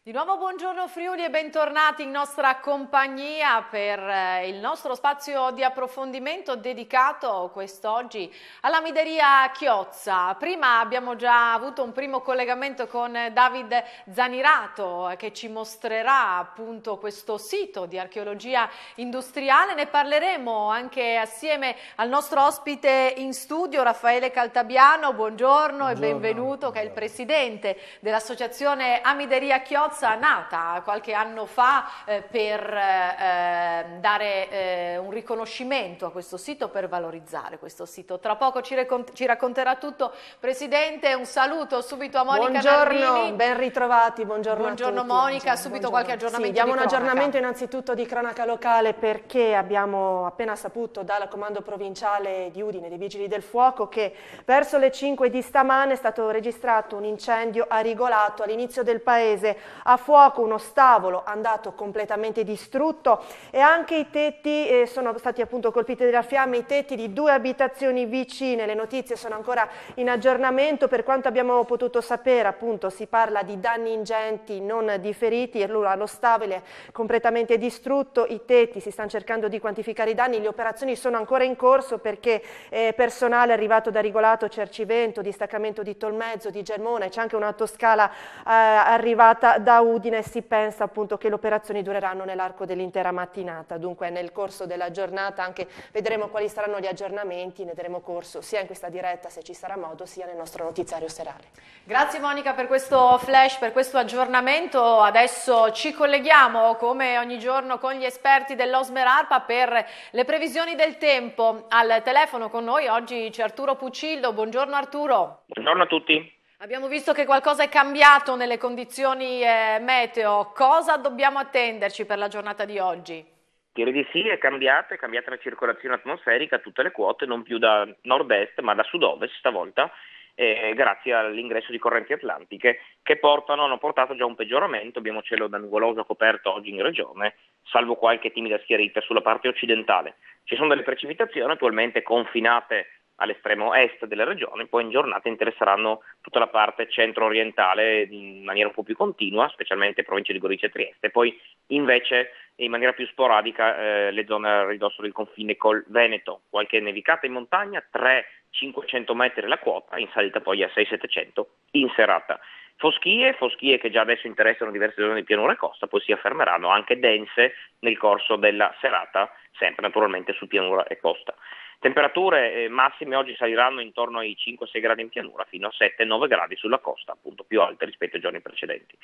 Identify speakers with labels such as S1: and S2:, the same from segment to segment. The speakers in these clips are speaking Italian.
S1: Di nuovo buongiorno Friuli e bentornati in nostra compagnia per eh, il nostro spazio di approfondimento dedicato quest'oggi alla Mideria Chiozza. Prima abbiamo già avuto un primo collegamento con David Zanirato eh, che ci mostrerà appunto questo sito di archeologia industriale. Ne parleremo anche assieme al nostro ospite in studio Raffaele Caltabiano. Buongiorno, buongiorno. e benvenuto buongiorno. che è il presidente dell'associazione Amideria Chiozza carrozza nata qualche anno fa eh, per eh, dare eh, un riconoscimento a questo sito, per valorizzare questo sito. Tra poco ci, ci racconterà tutto. Presidente, un saluto subito a Monica Buongiorno, Nardini. ben
S2: ritrovati, buongiorno, buongiorno Monica, buongiorno. subito buongiorno. qualche aggiornamento sì, diamo di un aggiornamento innanzitutto di cronaca locale perché abbiamo appena saputo dalla Comando Provinciale di Udine dei Vigili del Fuoco che verso le 5 di stamane è stato registrato un incendio a Rigolato all'inizio del paese a fuoco, uno stavolo andato completamente distrutto e anche i tetti eh, sono stati appunto colpiti dalla fiamma, i tetti di due abitazioni vicine, le notizie sono ancora in aggiornamento, per quanto abbiamo potuto sapere appunto si parla di danni ingenti, non di feriti, allora lo stavolo è completamente distrutto, i tetti si stanno cercando di quantificare i danni, le operazioni sono ancora in corso perché eh, personale arrivato da Rigolato, Cercivento, distaccamento di Tolmezzo, di Germona, c'è anche un'autoscala eh, arrivata da da Udine si pensa appunto che le operazioni dureranno nell'arco dell'intera mattinata, dunque nel corso della giornata anche vedremo quali saranno gli aggiornamenti, ne daremo corso sia in questa diretta se ci sarà modo, sia nel nostro notiziario serale. Grazie Monica per questo flash,
S1: per questo aggiornamento. Adesso ci colleghiamo come ogni giorno con gli esperti dell'Osmer ARPA per le previsioni del tempo. Al telefono con noi oggi c'è Arturo Pucillo. Buongiorno Arturo.
S3: Buongiorno a tutti.
S1: Abbiamo visto che qualcosa è cambiato nelle condizioni eh, meteo. Cosa dobbiamo attenderci per la giornata di oggi?
S3: Direi di sì, è cambiata, è cambiata la circolazione atmosferica a tutte le quote, non più da nord-est ma da sud-ovest stavolta, eh, grazie all'ingresso di correnti atlantiche che portano, hanno portato già un peggioramento, abbiamo cielo da nuvoloso coperto oggi in regione, salvo qualche timida schiarita sulla parte occidentale. Ci sono delle precipitazioni attualmente confinate all'estremo est della regione, poi in giornata interesseranno tutta la parte centro-orientale in maniera un po' più continua, specialmente province di Gorizia e Trieste, poi invece in maniera più sporadica eh, le zone a ridosso del confine col Veneto, qualche nevicata in montagna, 3-500 metri la quota, in salita poi a 6-700 in serata. Foschie, foschie che già adesso interessano diverse zone di pianura e costa, poi si affermeranno anche dense nel corso della serata, sempre naturalmente su pianura e costa. Temperature eh, massime oggi saliranno intorno ai 5-6 gradi in pianura, fino a 7-9 gradi sulla costa, appunto più alte rispetto ai giorni precedenti.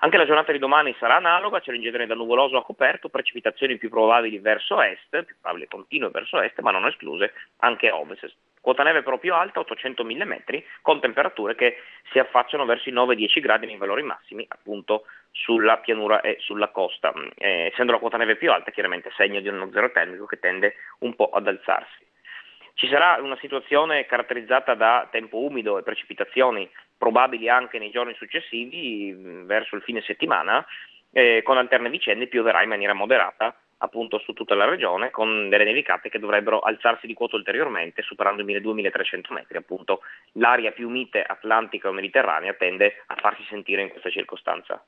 S3: Anche la giornata di domani sarà analoga, c'è in da nuvoloso a coperto, precipitazioni più probabili verso est, più probabili continue verso est, ma non escluse anche ovest. Quota neve però più alta, 800 mm, con temperature che si affacciano verso i 9-10 gradi nei valori massimi, appunto sulla pianura e sulla costa, mm, eh, essendo la quota neve più alta chiaramente segno di uno zero termico che tende un po' ad alzarsi. Ci sarà una situazione caratterizzata da tempo umido e precipitazioni probabili anche nei giorni successivi, mm, verso il fine settimana, eh, con alterne vicende pioverà in maniera moderata appunto su tutta la regione con delle nevicate che dovrebbero alzarsi di quota ulteriormente superando i 1200-1300 metri appunto l'aria più mite atlantica o mediterranea tende a farsi sentire in questa circostanza.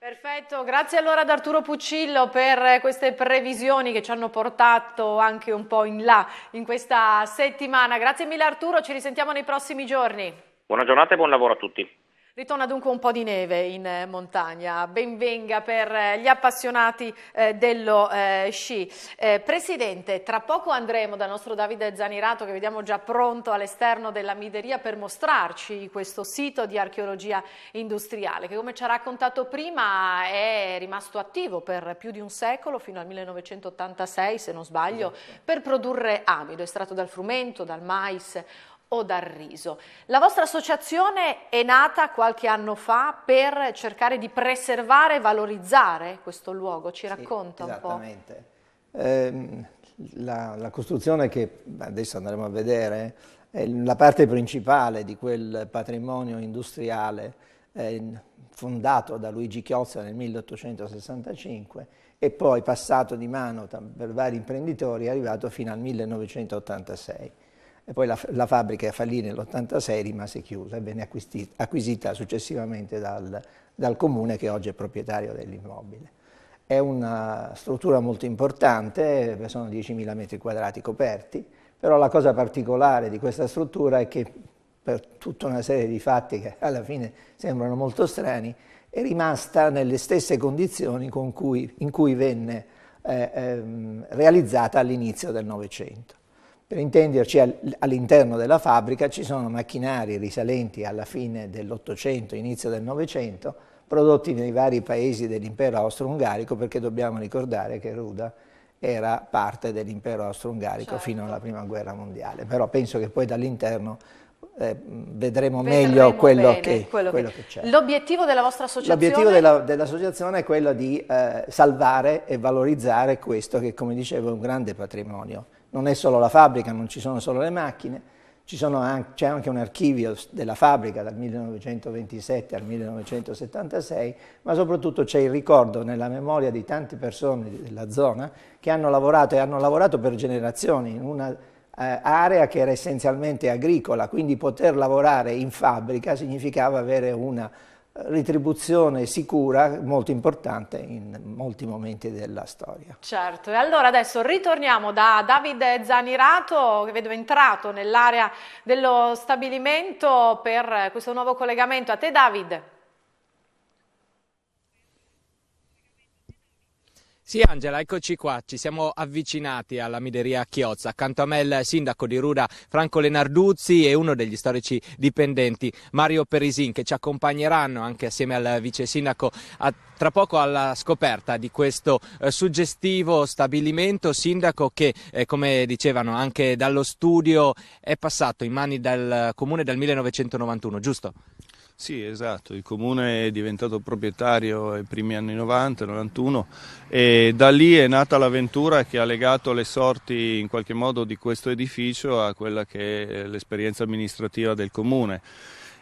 S1: Perfetto, grazie allora ad Arturo Puccillo per queste previsioni che ci hanno portato anche un po' in là in questa settimana. Grazie mille Arturo, ci risentiamo nei prossimi giorni.
S3: Buona giornata e buon lavoro a tutti.
S1: Ritorna dunque un po' di neve in eh, montagna, benvenga per eh, gli appassionati eh, dello eh, sci. Eh, Presidente, tra poco andremo dal nostro Davide Zanirato che vediamo già pronto all'esterno della Mideria per mostrarci questo sito di archeologia industriale che come ci ha raccontato prima è rimasto attivo per più di un secolo, fino al 1986 se non sbaglio, esatto. per produrre amido estratto dal frumento, dal mais, o dal riso. La vostra associazione è nata qualche anno fa per cercare di preservare e valorizzare questo luogo, ci sì, racconta un po'?
S4: Esattamente. Ehm, la, la, costruzione che adesso andremo a vedere è la parte principale di quel patrimonio industriale fondato da Luigi Chiozza nel 1865 e poi passato di mano per vari imprenditori, è arrivato fino al 1986 e poi la, la fabbrica fallì nell'86, rimase chiusa e venne acquisita, successivamente dal, dal comune che oggi è proprietario dell'immobile. È una struttura molto importante, sono 10.000 metri quadrati coperti, però la cosa particolare di questa struttura è che per tutta una serie di fatti che alla fine sembrano molto strani, è rimasta nelle stesse condizioni con cui, in cui venne eh, ehm, realizzata all'inizio del Novecento. Per intenderci, all'interno della fabbrica ci sono macchinari risalenti alla fine dell'Ottocento, inizio del Novecento, prodotti nei vari paesi dell'impero austro-ungarico, perché dobbiamo ricordare che Ruda era parte dell'impero austro-ungarico certo. fino alla prima guerra mondiale, però penso che poi dall'interno eh, vedremo, vedremo, meglio quello, bene, che, quello, quello che, che c'è.
S1: L'obiettivo della vostra associazione? L'obiettivo della,
S4: dell'associazione è quello di eh, salvare e valorizzare questo che come dicevo è un grande patrimonio non è solo la fabbrica, non ci sono solo le macchine, anche, c'è anche un archivio della fabbrica dal 1927 al 1976, ma soprattutto c'è il ricordo nella memoria di tante persone della zona che hanno lavorato e hanno lavorato per generazioni in una eh, area che era essenzialmente agricola, quindi poter lavorare in fabbrica significava avere una retribuzione sicura molto importante in molti momenti della storia.
S1: Certo, e allora adesso ritorniamo da Davide Zanirato che vedo entrato nell'area dello stabilimento per questo nuovo collegamento. A te Davide.
S5: Sì Angela, eccoci qua, ci siamo avvicinati alla mideria Chiozza, accanto a me il sindaco di Ruda Franco Lenarduzzi e uno degli storici dipendenti Mario Perisin che ci accompagneranno anche assieme al vice sindaco a, tra poco alla scoperta di questo eh, suggestivo stabilimento, sindaco che eh, come dicevano anche dallo studio è passato in mani del eh, comune dal 1991, giusto?
S6: Sì, esatto, il comune è diventato proprietario nei primi anni 90, 91 e da lì è nata l'avventura che ha legato le sorti in qualche modo di questo edificio a quella che è l'esperienza amministrativa del comune.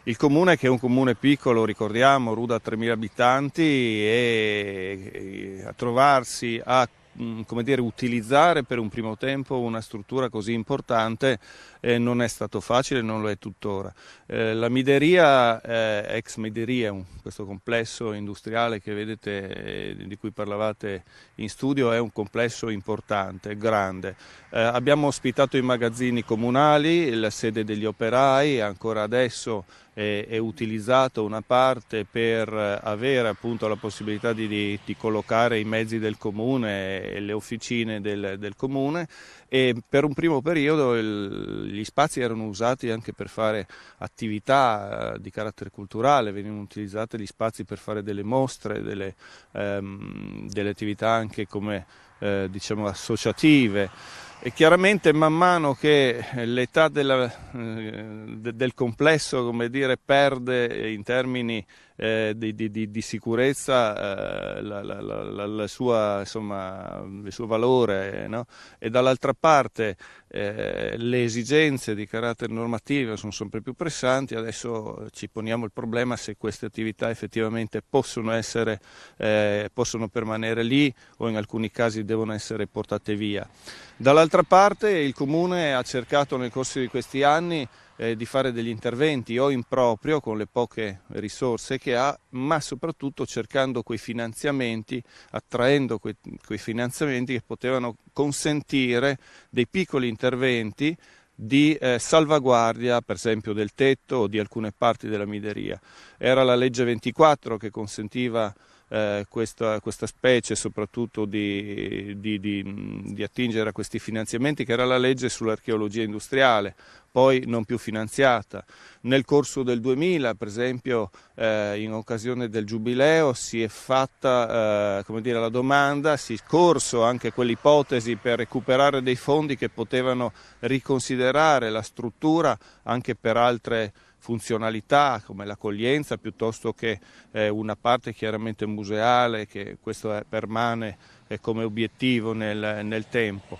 S6: Il comune che è un comune piccolo, ricordiamo, Ruda ha 3.000 abitanti e a trovarsi a Mm, come dire, utilizzare per un primo tempo una struttura così importante eh, non è stato facile, non lo è tuttora. Eh, la Mideria, eh, ex Mideria, questo complesso industriale che vedete, eh, di cui parlavate in studio, è un complesso importante, grande. Eh, abbiamo ospitato i magazzini comunali, la sede degli operai, ancora adesso eh, è utilizzato una parte per avere appunto la possibilità di, di, di collocare i mezzi del comune e le officine del, del comune e per un primo periodo il, gli spazi erano usati anche per fare attività eh, di carattere culturale, venivano utilizzati gli spazi per fare delle mostre, delle, ehm, delle attività anche come eh, diciamo associative. E chiaramente man mano che eh, l'età della, eh, del complesso come dire, perde in termini eh, di, di, di, sicurezza eh, la, la, la, sua, insomma, il suo valore no? e dall'altra parte eh, le esigenze di carattere normativo sono sempre più pressanti, adesso ci poniamo il problema se queste attività effettivamente possono, essere, eh, possono permanere lì o in alcuni casi devono essere portate via. Dall'altra parte il Comune ha cercato nel corso di questi anni eh, di fare degli interventi o in proprio con le poche risorse che ha, ma soprattutto cercando quei finanziamenti, attraendo quei, quei finanziamenti che potevano consentire dei piccoli interventi di eh, salvaguardia per esempio del tetto o di alcune parti della mideria. Era la legge 24 che consentiva eh, questa, questa, specie soprattutto di, di, di, di, attingere a questi finanziamenti, che era la legge sull'archeologia industriale, poi non più finanziata. Nel corso del 2000, per esempio, eh, in occasione del Giubileo, si è fatta eh, dire, la domanda, si è corso anche quell'ipotesi per recuperare dei fondi che potevano riconsiderare la struttura anche per altre funzionalità come l'accoglienza piuttosto che eh, una parte chiaramente museale che questo è, permane eh, come obiettivo nel, nel tempo.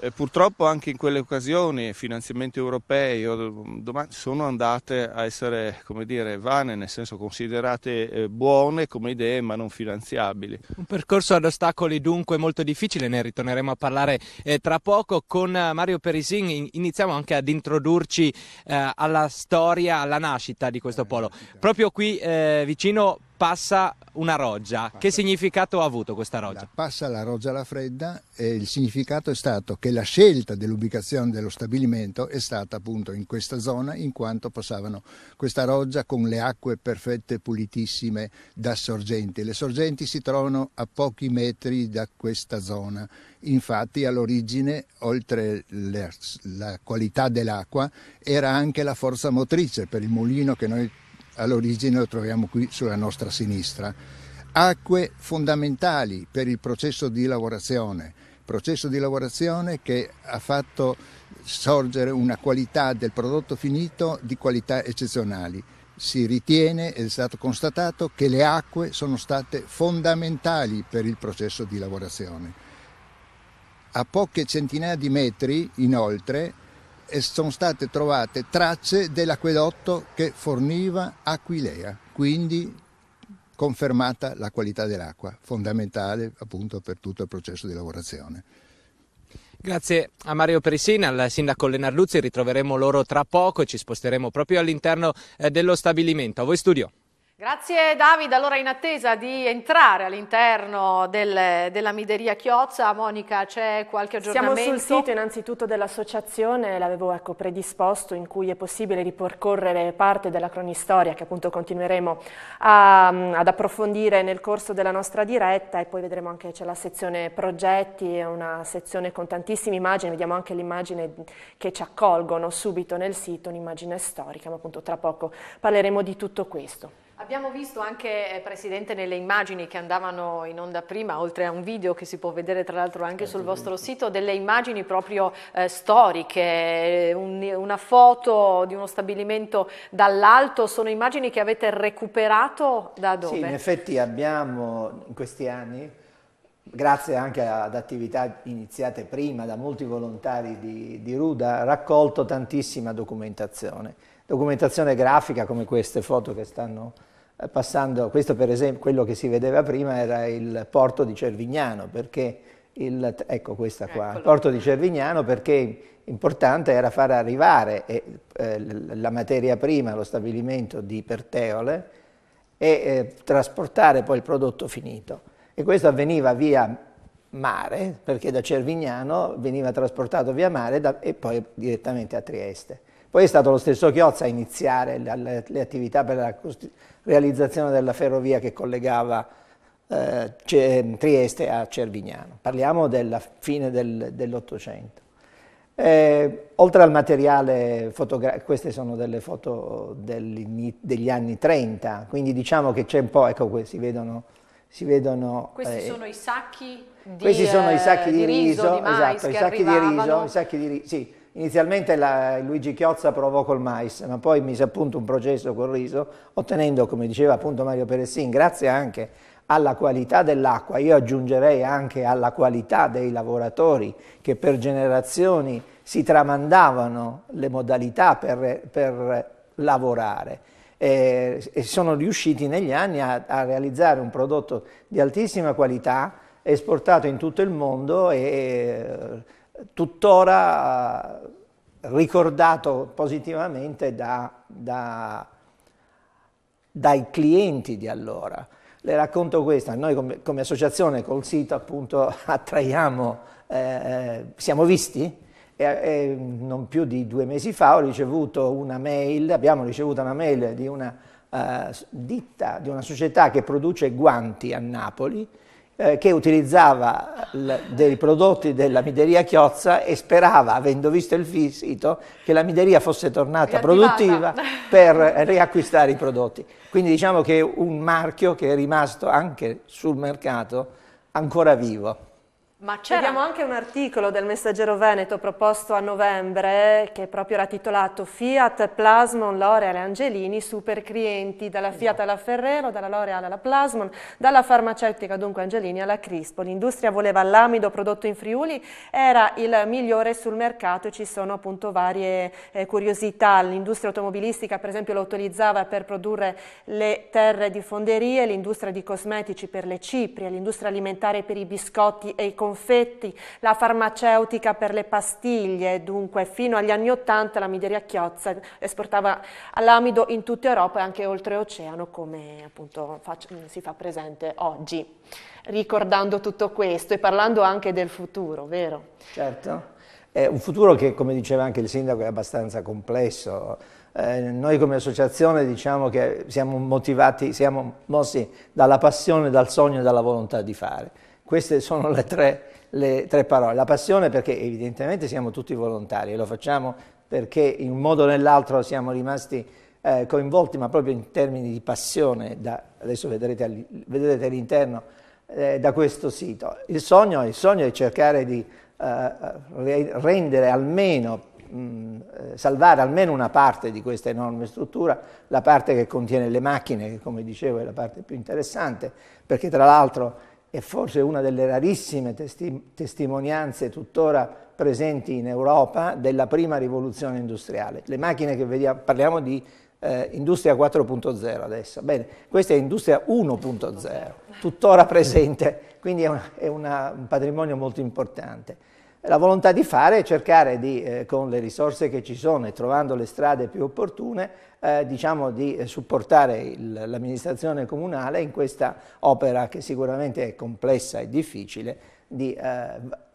S6: Eh, purtroppo anche in quelle occasioni finanziamenti europei mm, sono andate a essere dire, vane, nel senso considerate eh, buone come idee ma non finanziabili.
S5: Un percorso ad ostacoli dunque molto difficile, ne ritorneremo a parlare eh, tra poco con eh, Mario Perisin, iniziamo anche ad introdurci eh, alla storia, alla nascita di questo eh, polo. Proprio qui vicino passa una roggia. Che significato ha avuto questa roggia? La
S7: passa la roggia alla fredda e il significato è stato che la scelta dell'ubicazione dello stabilimento è stata appunto in questa zona in quanto passavano questa roggia con le acque perfette, pulitissime da sorgenti. Le sorgenti si trovano a pochi metri da questa zona. Infatti all'origine, oltre la qualità dell'acqua, era anche la forza motrice per il mulino che noi all'origine lo troviamo qui sulla nostra sinistra, acque fondamentali per il processo di lavorazione, processo di lavorazione che ha fatto sorgere una qualità del prodotto finito di qualità eccezionali. Si ritiene, ed è stato constatato, che le acque sono state fondamentali per il processo di lavorazione. A poche centinaia di metri, inoltre, sono state trovate tracce dell'acquedotto che forniva Aquilea, quindi confermata la qualità dell'acqua, fondamentale appunto per tutto il processo di lavorazione.
S5: Grazie a Mario Perisin, al sindaco Lenarluzzi, ritroveremo loro tra poco, e ci sposteremo proprio all'interno eh, dello stabilimento. A voi studio.
S1: Grazie Davide, allora in attesa di entrare all'interno del, della Mideria Chiozza, Monica c'è qualche aggiornamento? Siamo sul
S2: sito innanzitutto dell'associazione, l'avevo ecco, predisposto in cui è possibile ripercorrere parte della cronistoria che appunto continueremo a, ad approfondire nel corso della nostra diretta e poi vedremo anche c'è la sezione progetti, è una sezione con tantissime immagini, vediamo anche l'immagine che ci accolgono subito nel sito, un'immagine storica, ma appunto tra poco parleremo di tutto questo.
S1: Abbiamo visto anche, eh, Presidente, nelle immagini che andavano in onda prima, oltre a un video che si può vedere tra l'altro anche sul certo, vostro sito, delle immagini proprio eh, storiche, eh, un, una foto di uno stabilimento dall'alto, sono immagini che avete recuperato da dove? Sì, in
S4: effetti abbiamo in questi anni, grazie anche ad attività iniziate prima da molti volontari di, di Ruda, raccolto tantissima documentazione. Documentazione grafica come queste foto che stanno eh, passando, questo per esempio, quello che si vedeva prima era il porto di Cervignano, perché il, ecco questa qua, il porto di Cervignano perché importante era far arrivare eh, la materia prima allo stabilimento di Perteole e eh, trasportare poi il prodotto finito. E questo avveniva via mare, perché da Cervignano veniva trasportato via mare da, e poi direttamente a Trieste. Poi è stato lo stesso Chiozza a iniziare le, le attività per la realizzazione della ferrovia che collegava eh, Trieste a Cervignano. Parliamo della fine del, dell'Ottocento. Eh, oltre al materiale fotografico, queste sono delle foto degli, anni 30, quindi diciamo che c'è un po', ecco qui si vedono... Si vedono questi eh, sono
S1: i sacchi di, questi sono i sacchi eh, di, di riso, riso di esatto, i sacchi, riso, i
S4: sacchi di riso, sì, Inizialmente la, Luigi Chiozza provò col mais, ma poi mise a punto un processo col riso, ottenendo, come diceva appunto Mario Peressin, grazie anche alla qualità dell'acqua, io aggiungerei anche alla qualità dei lavoratori che per generazioni si tramandavano le modalità per, per lavorare e, e sono riusciti negli anni a, a, realizzare un prodotto di altissima qualità esportato in tutto il mondo e, e tuttora eh, ricordato positivamente da, da, dai clienti di allora. Le racconto questa, noi come, come associazione col sito appunto attraiamo, eh, eh, siamo visti, e, e non più di due mesi fa ho ricevuto una mail, abbiamo ricevuto una mail di una eh, ditta, di una società che produce guanti a Napoli, eh, che utilizzava l- dei prodotti della mideria Chiozza e sperava, avendo visto il sito, che la mideria fosse tornata Riattivata. produttiva per riacquistare i prodotti. Quindi diciamo che è un marchio che è rimasto anche sul mercato ancora vivo.
S2: Ma c'era... anche un articolo del Messaggero Veneto proposto a novembre che proprio era titolato Fiat, Plasmon, L'Oreal e Angelini, super clienti dalla Fiat esatto. alla Ferrero, dalla L'Oreal alla Plasmon, dalla farmaceutica dunque Angelini alla Crispo. L'industria voleva l'amido prodotto in Friuli, era il migliore sul mercato e ci sono appunto varie eh, curiosità. L'industria automobilistica per esempio lo utilizzava per produrre le terre di fonderie, l'industria di cosmetici per le ciprie, l'industria alimentare per i biscotti e i confitti confetti, la farmaceutica per le pastiglie, dunque fino agli anni Ottanta la Mideria Chiozza esportava l'amido in tutta Europa e anche oltreoceano come appunto si fa presente oggi, ricordando tutto questo e parlando anche del futuro, vero?
S4: Certo. È un futuro che, come diceva anche il sindaco, è abbastanza complesso. Eh, noi come associazione diciamo che siamo motivati, siamo mossi dalla passione, dal sogno e dalla volontà di fare. Queste sono le tre, le tre parole. La passione perché evidentemente siamo tutti volontari e lo facciamo perché in un modo o nell'altro siamo rimasti eh, coinvolti, ma proprio in termini di passione, da, adesso vedrete, vedrete all'interno eh, da questo sito. Il sogno, il sogno è cercare di eh, rendere almeno, mh, eh, salvare almeno una parte di questa enorme struttura, la parte che contiene le macchine, che come dicevo è la parte più interessante, perché tra l'altro e forse una delle rarissime testi testimonianze tuttora presenti in Europa della prima rivoluzione industriale. Le macchine che vediamo, parliamo di eh, industria 4.0 adesso, bene, questa è industria 1.0, tuttora presente, quindi è, una, è una, un patrimonio molto importante. La volontà di fare è cercare di, eh, con le risorse che ci sono e trovando le strade più opportune, eh, diciamo di supportare l'amministrazione comunale in questa opera che sicuramente è complessa e difficile di eh,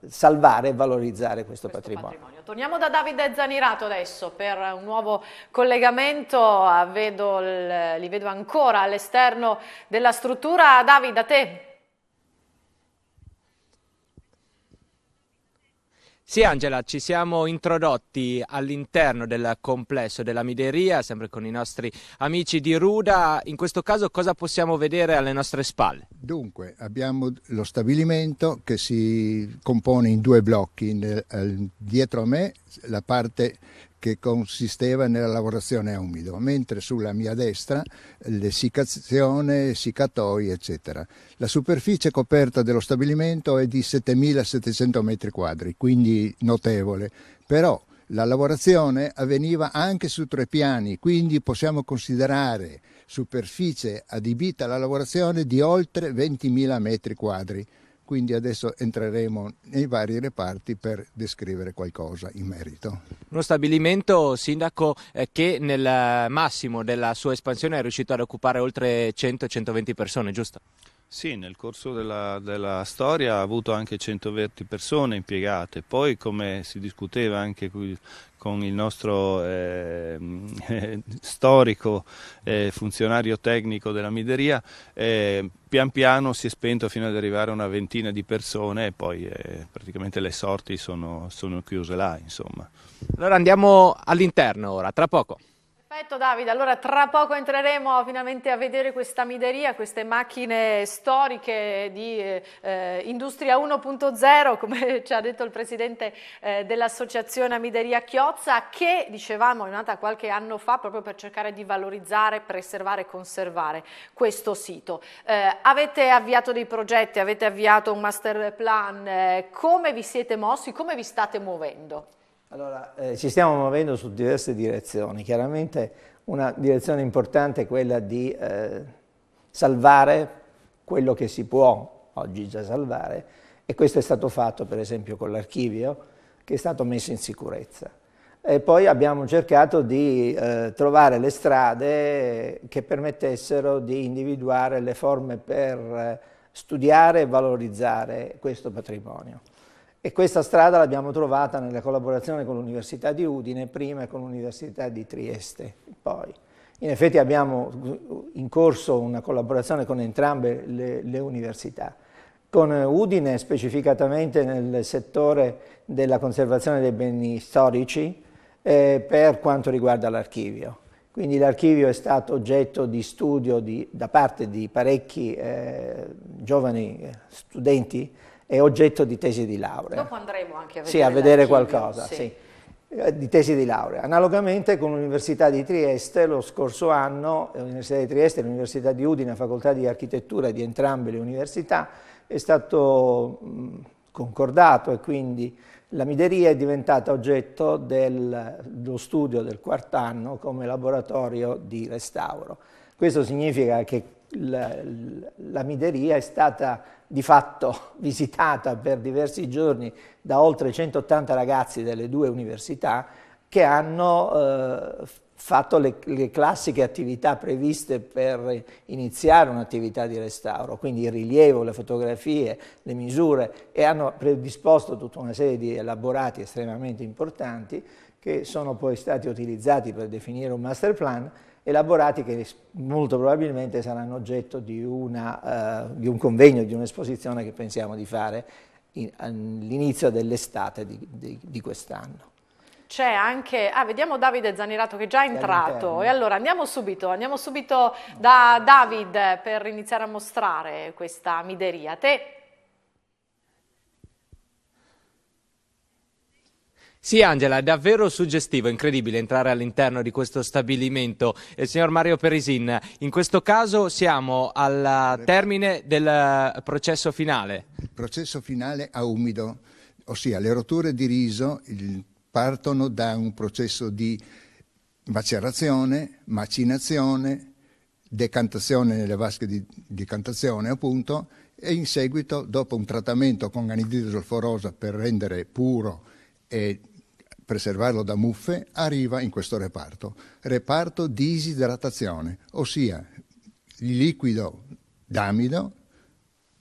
S4: salvare e valorizzare questo, questo patrimonio. patrimonio.
S1: Torniamo da Davide Zanirato adesso per un nuovo collegamento, ah, vedo il, li vedo ancora all'esterno della struttura. Davide, a te.
S5: Sì Angela, ci siamo introdotti all'interno del complesso della Mideria, sempre con i nostri amici di Ruda. In questo caso cosa possiamo vedere alle nostre spalle?
S7: Dunque, abbiamo lo stabilimento che si compone in due blocchi. Eh, dietro a me la parte che consisteva nella lavorazione a umido, mentre sulla mia destra l'essiccazione, siccatoi, eccetera. La superficie coperta dello stabilimento è di 7.700 metri quadri, quindi notevole, però la lavorazione avveniva anche su tre piani, quindi possiamo considerare superficie adibita alla lavorazione di oltre 20.000 metri quadri quindi adesso entreremo nei vari reparti per descrivere qualcosa in merito.
S5: Uno stabilimento, Sindaco, eh, che nel massimo della sua espansione è riuscito ad occupare oltre 100-120 persone,
S6: giusto? Sì, nel corso della, della, storia ha avuto anche 120 persone impiegate, poi come si discuteva anche con il nostro ehm, eh, storico eh, funzionario tecnico della Mideria, eh, pian piano si è spento fino ad arrivare a una ventina di persone e poi eh, praticamente le sorti sono, sono chiuse là. Insomma. Allora andiamo all'interno ora, tra poco.
S1: Perfetto Davide, allora tra poco entreremo finalmente a vedere questa mideria, queste macchine storiche di eh, eh Industria 1.0, come ci ha detto il presidente eh, dell'associazione Amideria Chiozza, che dicevamo è nata qualche anno fa proprio per cercare di valorizzare, preservare e conservare questo sito. Eh, avete avviato dei progetti, avete avviato un master plan, eh, come vi siete mossi, come vi state muovendo?
S4: Allora, eh, ci stiamo muovendo su diverse direzioni. Chiaramente una direzione importante è quella di eh, salvare quello che si può oggi già salvare e questo è stato fatto per esempio con l'archivio che è stato messo in sicurezza. E poi abbiamo cercato di eh, trovare le strade che permettessero di individuare le forme per eh, studiare e valorizzare questo patrimonio. E questa strada l'abbiamo trovata nella collaborazione con l'Università di Udine prima e con l'Università di Trieste poi. In effetti abbiamo in corso una collaborazione con entrambe le, le università. Con Udine specificatamente nel settore della conservazione dei beni storici eh, per quanto riguarda l'archivio. Quindi l'archivio è stato oggetto di studio di, da parte di parecchi eh, giovani eh, studenti è oggetto di tesi di laurea. Dopo andremo anche a vedere, sì, a vedere qualcosa, sì. Sì, eh, di tesi di laurea. Analogamente con l'Università di Trieste, lo scorso anno, eh, l'Università di Trieste e l'Università di Udine, facoltà di architettura di entrambe le università, è stato concordato e quindi la mideria è diventata oggetto dello studio del quarto anno come laboratorio di restauro. Questo significa che la, Mideria è stata di fatto visitata per diversi giorni da oltre 180 ragazzi delle due università che hanno eh, fatto le, le, classiche attività previste per iniziare un'attività di restauro, quindi il rilievo, le fotografie, le misure e hanno predisposto tutta una serie di elaborati estremamente importanti che sono poi stati utilizzati per definire un master plan elaborati che molto probabilmente saranno oggetto di, una, uh, di un convegno, di un'esposizione che pensiamo di fare all'inizio dell'estate di, di, di quest'anno.
S1: C'è anche, ah vediamo Davide Zanirato che è già entrato e allora andiamo subito, andiamo subito da David per iniziare a mostrare questa mideria. Te
S5: Sì Angela, è davvero suggestivo, incredibile entrare all'interno di questo stabilimento. Eh, signor Mario Perisin, in questo caso siamo al termine del processo finale.
S7: Il processo finale a umido, ossia le rotture di riso partono da un processo di macerazione, macinazione, decantazione nelle vasche di decantazione appunto e in seguito dopo un trattamento con anidride solforosa per rendere puro e preservarlo da muffe, arriva in questo reparto, reparto disidratazione, ossia il liquido d'amido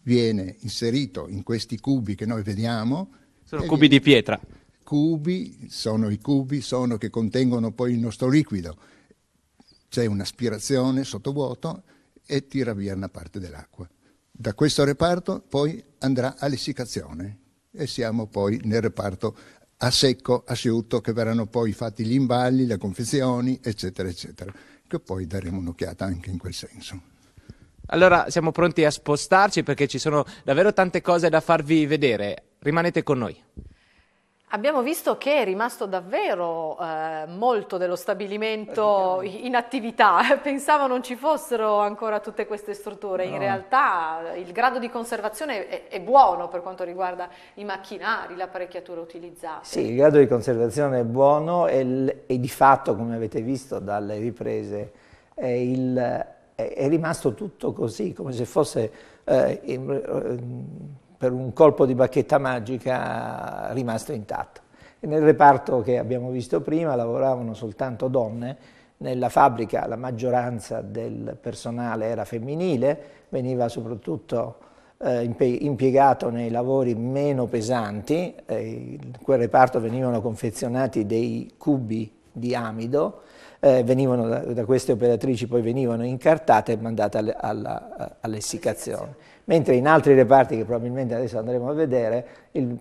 S7: viene inserito in questi cubi che noi vediamo. Sono cubi viene... di pietra. Cubi, sono i cubi, sono che contengono poi il nostro liquido. C'è un'aspirazione sottovuoto e tira via una parte dell'acqua. Da questo reparto poi andrà all'essicazione e siamo poi nel reparto a secco, asciutto, che verranno poi fatti gli imballi, le confezioni, eccetera, eccetera, che poi daremo un'occhiata anche in quel senso.
S5: Allora siamo pronti a spostarci perché ci sono davvero tante cose da farvi vedere. Rimanete con noi.
S1: Abbiamo visto che è rimasto davvero eh, molto dello stabilimento in attività, pensavo non ci fossero ancora tutte queste strutture, no. in realtà il grado di conservazione è, è, buono per quanto riguarda i macchinari, le apparecchiature utilizzate. Sì,
S4: il grado di conservazione è buono e, e di fatto, come avete visto dalle riprese, è, il, è, è rimasto tutto così, come se fosse... Eh, in, in, eh, per un colpo di bacchetta magica rimasto intatto. E nel reparto che abbiamo visto prima lavoravano soltanto donne, nella fabbrica la maggioranza del personale era femminile, veniva soprattutto eh, impiegato nei lavori meno pesanti, eh, in quel reparto venivano confezionati dei cubi di amido, eh, venivano da, da, queste operatrici poi venivano incartate e mandate all'essiccazione mentre in altri reparti che probabilmente adesso andremo a vedere, il,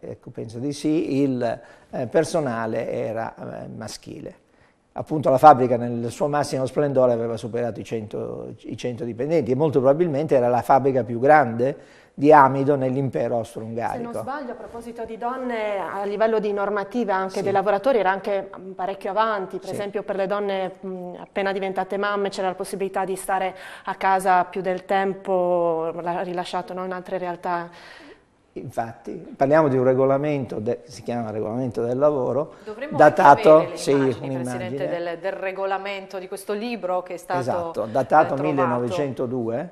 S4: ecco, penso di sì, il eh, personale era eh, maschile. Appunto la fabbrica nel suo massimo splendore aveva superato i 100 dipendenti e molto probabilmente era la fabbrica più grande di amido nell'impero austro-ungarico. Se non
S2: sbaglio, a proposito di donne, a livello di normativa anche sì. dei lavoratori era anche mm, parecchio avanti, per sì. esempio per le donne mh, mm, appena diventate mamme c'era la possibilità di stare a casa più del tempo, rilasciato no? in altre realtà.
S4: Infatti, parliamo di un regolamento, de, si chiama regolamento del lavoro,
S2: Dovremmo datato, sì,
S4: Presidente, del,
S1: del, regolamento di questo libro che è stato esatto, datato eh, 1902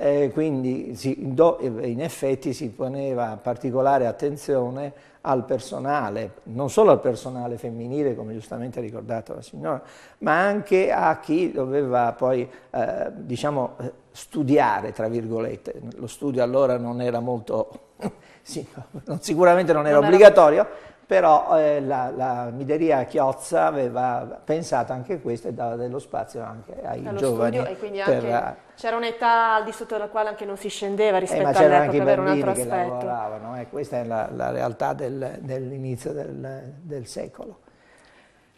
S4: eh, quindi si, do, in effetti si poneva particolare attenzione al personale, non solo al personale femminile, come giustamente ha ricordato la signora, ma anche a chi doveva poi, eh, diciamo, studiare, tra virgolette. Lo studio allora non era molto, sì, no, sicuramente non era non obbligatorio, era però eh, la, la, mideria Chiozza aveva pensato anche questo e dava dello spazio anche ai Dallo giovani. Studio, e quindi per...
S2: c'era un'età al di sotto della quale anche non si scendeva rispetto eh, ma all'epoca, anche i aveva che aspetto.
S4: lavoravano, e eh, questa è la, la realtà del, dell'inizio del, del secolo.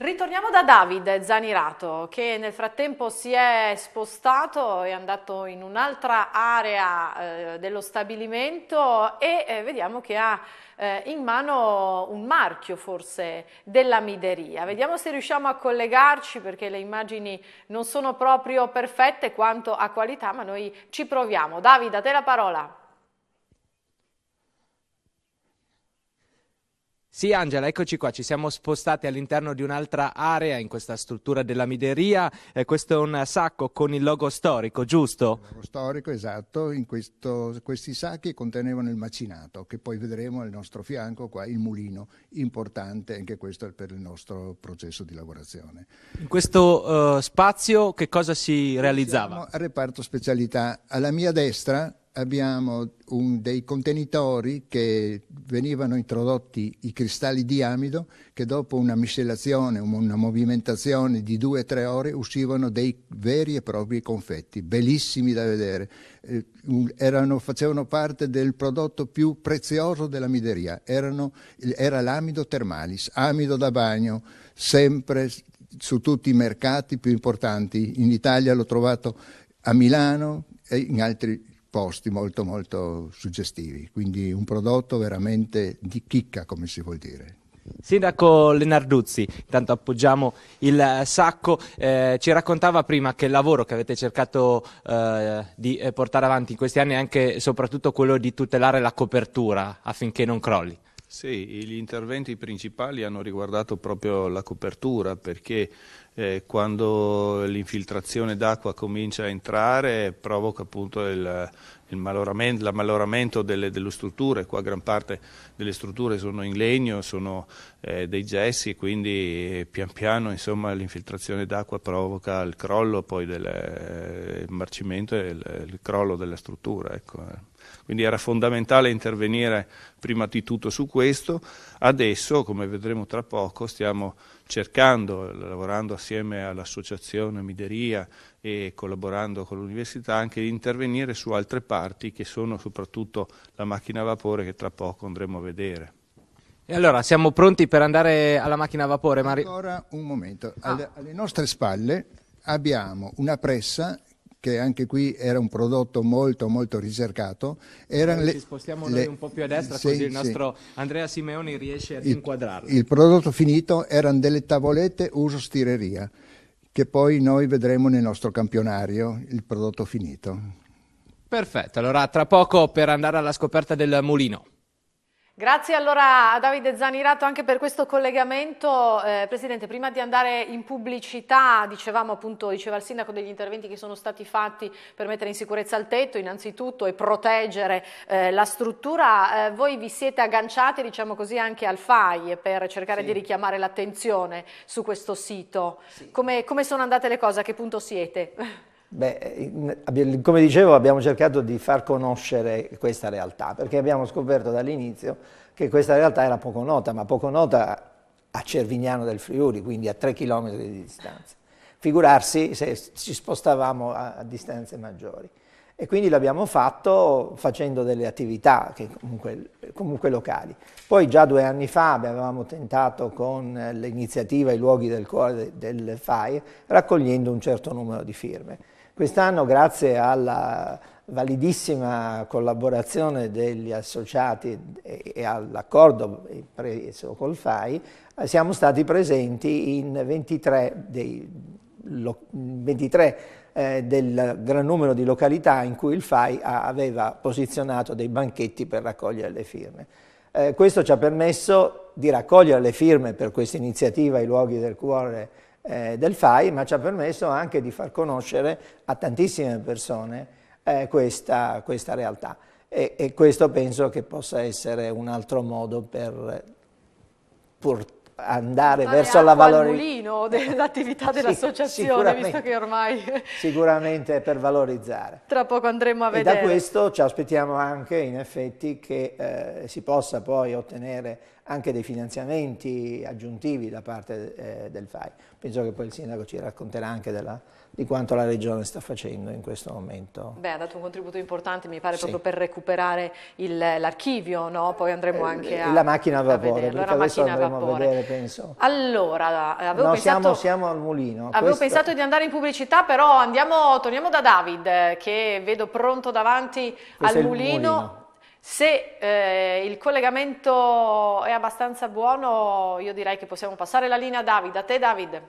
S1: Ritorniamo da David Zanirato che nel frattempo si è spostato, è andato in un'altra area eh, dello stabilimento e eh, vediamo che ha eh, in mano un marchio forse della mideria. Vediamo se riusciamo a collegarci perché le immagini non sono proprio perfette quanto a qualità ma noi ci proviamo. David, a te la parola.
S5: Sì Angela, eccoci qua, ci siamo spostati all'interno di un'altra area in questa struttura della mideria, eh, questo è un sacco con il logo storico, giusto? Il logo
S7: storico, esatto, in questo, questi sacchi contenevano il macinato che poi vedremo al nostro fianco qua, il mulino, importante anche questo per il nostro processo di lavorazione. In questo eh, spazio che cosa si realizzava? Siamo al reparto specialità, alla mia destra abbiamo un, dei contenitori che venivano introdotti i cristalli di amido che dopo una miscelazione, una movimentazione di due o tre ore uscivano dei veri e propri confetti, bellissimi da vedere, eh, erano, facevano parte del prodotto più prezioso della mideria, erano, era l'amido termalis, amido da bagno, sempre su tutti i mercati più importanti, in Italia l'ho trovato a Milano, in altri posti molto molto suggestivi, quindi un prodotto veramente di chicca come si vuol dire.
S5: Sindaco Lenarduzzi, intanto appoggiamo il sacco, eh, ci raccontava prima che il lavoro che avete cercato eh, di eh, portare avanti in questi anni è anche e soprattutto quello di tutelare la copertura affinché non crolli.
S6: Sì, gli interventi principali hanno riguardato proprio la copertura perché eh, quando l'infiltrazione d'acqua comincia a entrare provoca appunto il, il maloramento, l'ammaloramento delle, delle, strutture, qua gran parte delle strutture sono in legno, sono eh, dei gessi, quindi eh, pian piano insomma, l'infiltrazione d'acqua provoca il crollo, poi del, eh, il marcimento e il, il crollo della struttura. Ecco. Quindi era fondamentale intervenire prima di tutto su questo. Adesso, come vedremo tra poco, stiamo cercando, lavorando assieme all'associazione Mideria e collaborando con l'università, anche di intervenire su altre parti che sono soprattutto la macchina a vapore che tra poco andremo a vedere.
S5: E allora siamo pronti per andare alla macchina a vapore, Mari...
S7: Ancora un momento. Ah. Alle, alle nostre spalle abbiamo una pressa che anche qui era un prodotto molto molto ricercato. Erano Ci spostiamo le, noi un po' più a destra sì, così il nostro
S5: sì. Andrea Simeoni riesce a inquadrarlo. Il
S7: prodotto finito erano delle tavolette uso stireria che poi noi vedremo nel nostro campionario, il prodotto finito. Perfetto,
S5: allora tra poco per andare alla scoperta del mulino.
S7: Grazie allora a
S1: Davide Zanirato anche per questo collegamento. Eh, Presidente, prima di andare in pubblicità, dicevamo appunto, diceva il Sindaco, degli interventi che sono stati fatti per mettere in sicurezza il tetto innanzitutto e proteggere eh, la struttura. Eh, voi vi siete agganciati, diciamo così, anche al FAI per cercare sì. di richiamare l'attenzione su questo sito. Sì. Come, come sono andate le cose? A che punto siete?
S4: Beh, come dicevo abbiamo cercato di far conoscere questa realtà perché abbiamo scoperto dall'inizio che questa realtà era poco nota, ma poco nota a Cervignano del Friuli, quindi a tre chilometri di distanza. Figurarsi se ci spostavamo a, a distanze maggiori. E quindi l'abbiamo fatto facendo delle attività comunque, comunque locali. Poi già due anni fa avevamo tentato con l'iniziativa I Luoghi del Cuore del FAI raccogliendo un certo numero di firme. Quest'anno, grazie alla validissima collaborazione degli associati e all'accordo preso col FAI, siamo stati presenti in 23, dei, 23 eh, del gran numero di località in cui il FAI aveva posizionato dei banchetti per raccogliere le firme. Eh, questo ci ha permesso di raccogliere le firme per questa iniziativa I Luoghi del Cuore eh, del FAI, ma ci ha permesso anche di far conoscere a tantissime persone eh, questa, questa, realtà. E, e, questo penso che possa essere un altro modo per portare andare Andare verso la valorizzazione
S1: dell'attività dell'associazione, sì, visto che ormai...
S4: sicuramente per valorizzare.
S1: Tra poco andremo a vedere. E da
S4: questo ci aspettiamo anche, in effetti, che eh, si possa poi ottenere anche dei finanziamenti aggiuntivi da parte eh, del FAI. Penso che poi il Sindaco ci racconterà anche della di quanto la Regione sta facendo in questo momento.
S1: Beh, ha dato un contributo importante, mi pare, sì. proprio per recuperare l'archivio, no? Poi andremo eh, anche a La
S4: macchina a vapore, a allora, adesso andremo a, a vedere, penso.
S1: Allora, avevo no, pensato... Siamo,
S4: siamo al mulino. Avevo
S1: questo... pensato di andare in pubblicità, però andiamo, torniamo da David, che vedo pronto davanti questo al mulino. mulino. Se eh, il collegamento è abbastanza buono, io direi che possiamo passare la linea a David. A te David.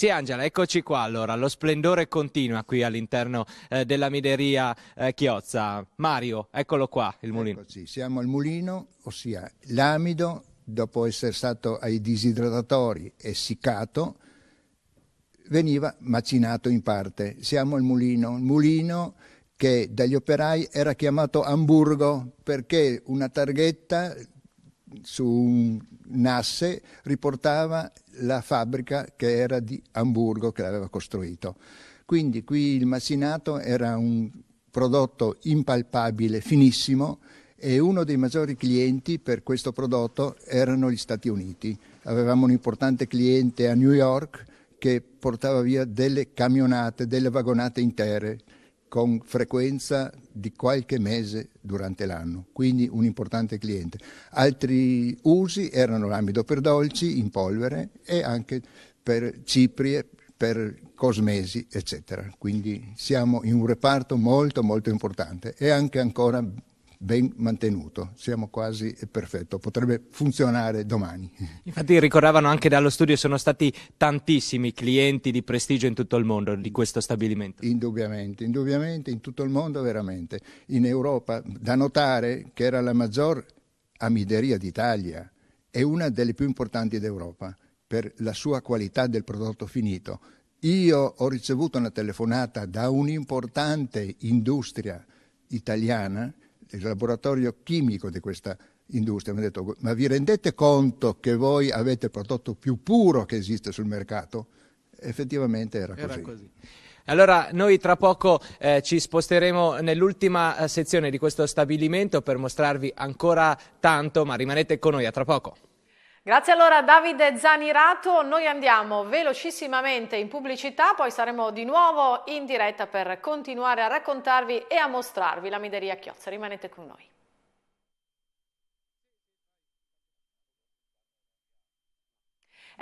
S5: Sì Angela, eccoci qua allora, lo splendore continua qui all'interno eh, della mideria eh, Chiozza. Mario,
S7: eccolo qua, il mulino. Eccoci, siamo al mulino, ossia l'amido, dopo essere stato ai disidratatori essiccato, veniva macinato in parte. Siamo al mulino, il mulino che dagli operai era chiamato Hamburgo perché una targhetta su un asse riportava la fabbrica che era di Hamburgo che l'aveva costruito. Quindi qui il massinato era un prodotto impalpabile, finissimo, e uno dei maggiori clienti per questo prodotto erano gli Stati Uniti. Avevamo un importante cliente a New York che portava via delle camionate, delle vagonate intere con frequenza di qualche mese durante l'anno, quindi un importante cliente. Altri usi erano l'amido per dolci in polvere e anche per ciprie, per cosmesi, eccetera. Quindi siamo in un reparto molto molto importante e anche ancora ben mantenuto. Siamo quasi perfetto, potrebbe funzionare domani.
S5: Infatti ricordavano anche dallo studio sono stati tantissimi clienti di prestigio in tutto il mondo
S7: di questo stabilimento. Indubbiamente, indubbiamente in tutto il mondo veramente. In Europa da notare che era la maggior amideria d'Italia e una delle più importanti d'Europa per la sua qualità del prodotto finito. Io ho ricevuto una telefonata da un'importante industria italiana il laboratorio chimico di questa industria, mi ha detto ma vi rendete conto che voi avete il prodotto più puro che esiste sul mercato? Effettivamente era, era così.
S6: così.
S5: Allora noi tra poco eh, ci sposteremo nell'ultima sezione di questo stabilimento per mostrarvi ancora tanto, ma rimanete con noi a tra poco.
S1: Grazie allora a Davide Zanirato, noi andiamo velocissimamente in pubblicità, poi saremo di nuovo in diretta per continuare a raccontarvi e a mostrarvi la Mideria Chiozza. Rimanete con noi.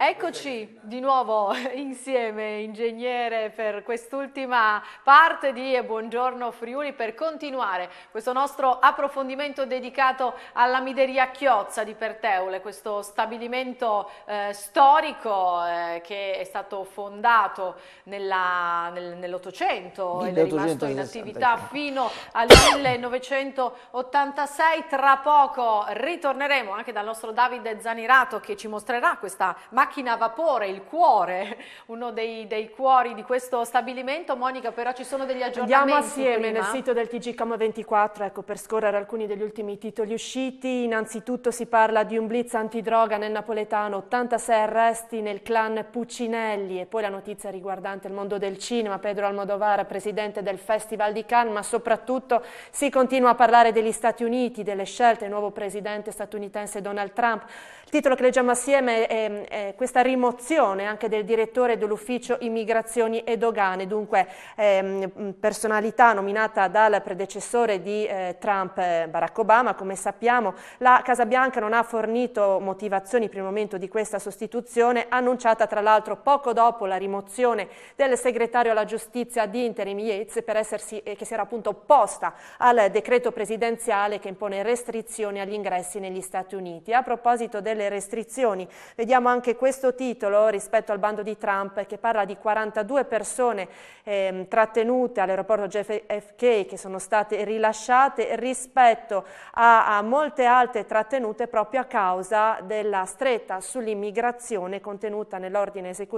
S1: Eccoci di nuovo insieme, ingegnere, per quest'ultima parte di Buongiorno Friuli per continuare questo nostro approfondimento dedicato alla Mideria Chiozza di Perteule, questo stabilimento eh, storico eh, che è stato fondato nell'Ottocento ed è rimasto in attività fino al 1986. Tra poco ritorneremo anche dal nostro Davide Zanirato che ci mostrerà questa macchina macchina a vapore, il cuore, uno dei, dei, cuori di questo stabilimento. Monica, però ci sono degli aggiornamenti. Andiamo assieme prima. nel sito
S2: del TG Com 24 ecco, per scorrere alcuni degli ultimi titoli usciti. Innanzitutto si parla di un blitz antidroga nel napoletano, 86 arresti nel clan Puccinelli e poi la notizia riguardante il mondo del cinema. Pedro Almodovar, presidente del Festival di Cannes, ma soprattutto si continua a parlare degli Stati Uniti, delle scelte, il nuovo presidente statunitense Donald Trump il titolo che leggiamo assieme è, è questa rimozione anche del direttore dell'ufficio immigrazioni e dogane, dunque ehm, personalità nominata dal predecessore di eh, Trump, eh, Barack Obama. Come sappiamo la Casa Bianca non ha fornito motivazioni per il momento di questa sostituzione, annunciata tra l'altro poco dopo la rimozione del segretario alla giustizia di interim Yates per essersi, eh, che si era appunto opposta al decreto presidenziale che impone restrizioni agli ingressi negli Stati Uniti. A proposito del delle restrizioni. Vediamo anche questo titolo rispetto al bando di Trump che parla di 42 persone eh, trattenute all'aeroporto JFK che sono state rilasciate rispetto a, a molte altre trattenute proprio a causa della stretta sull'immigrazione contenuta nell'ordine esecutivo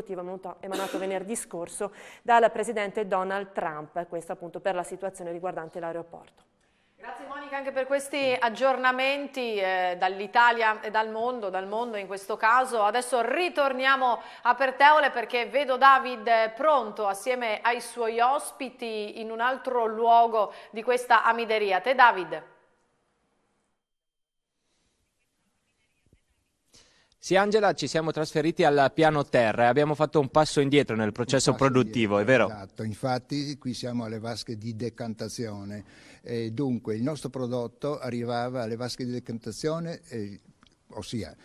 S2: emanato venerdì scorso dal Presidente Donald Trump, questo appunto per la situazione riguardante l'aeroporto.
S1: Grazie Monica anche per questi aggiornamenti eh, dall'Italia e dal mondo, dal mondo in questo caso. Adesso ritorniamo a Perteole perché vedo David eh, pronto assieme ai suoi ospiti in un altro luogo di questa amideria. Te David.
S5: Sì Angela, ci siamo trasferiti al piano terra e abbiamo fatto un passo indietro nel processo produttivo, indietro, è vero?
S7: Esatto, infatti qui siamo alle vasche di decantazione, e dunque il nostro prodotto arrivava alle vasche di decantazione, e, ossia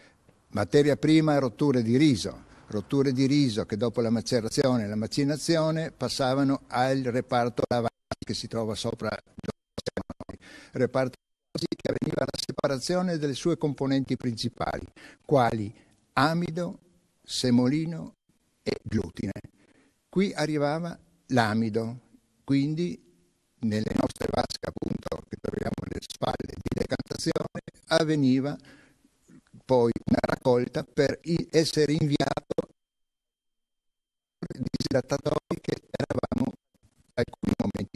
S7: materia prima e rotture di riso, rotture di riso che dopo la macerazione e la macinazione passavano al reparto lavaggi che si trova sopra il reparto che veniva separazione delle sue componenti principali, quali amido, semolino e glutine. Qui arrivava l'amido, quindi nelle nostre vasche appunto che troviamo nelle spalle di decantazione avveniva poi una raccolta per essere inviato disidratatori che eravamo alcuni momenti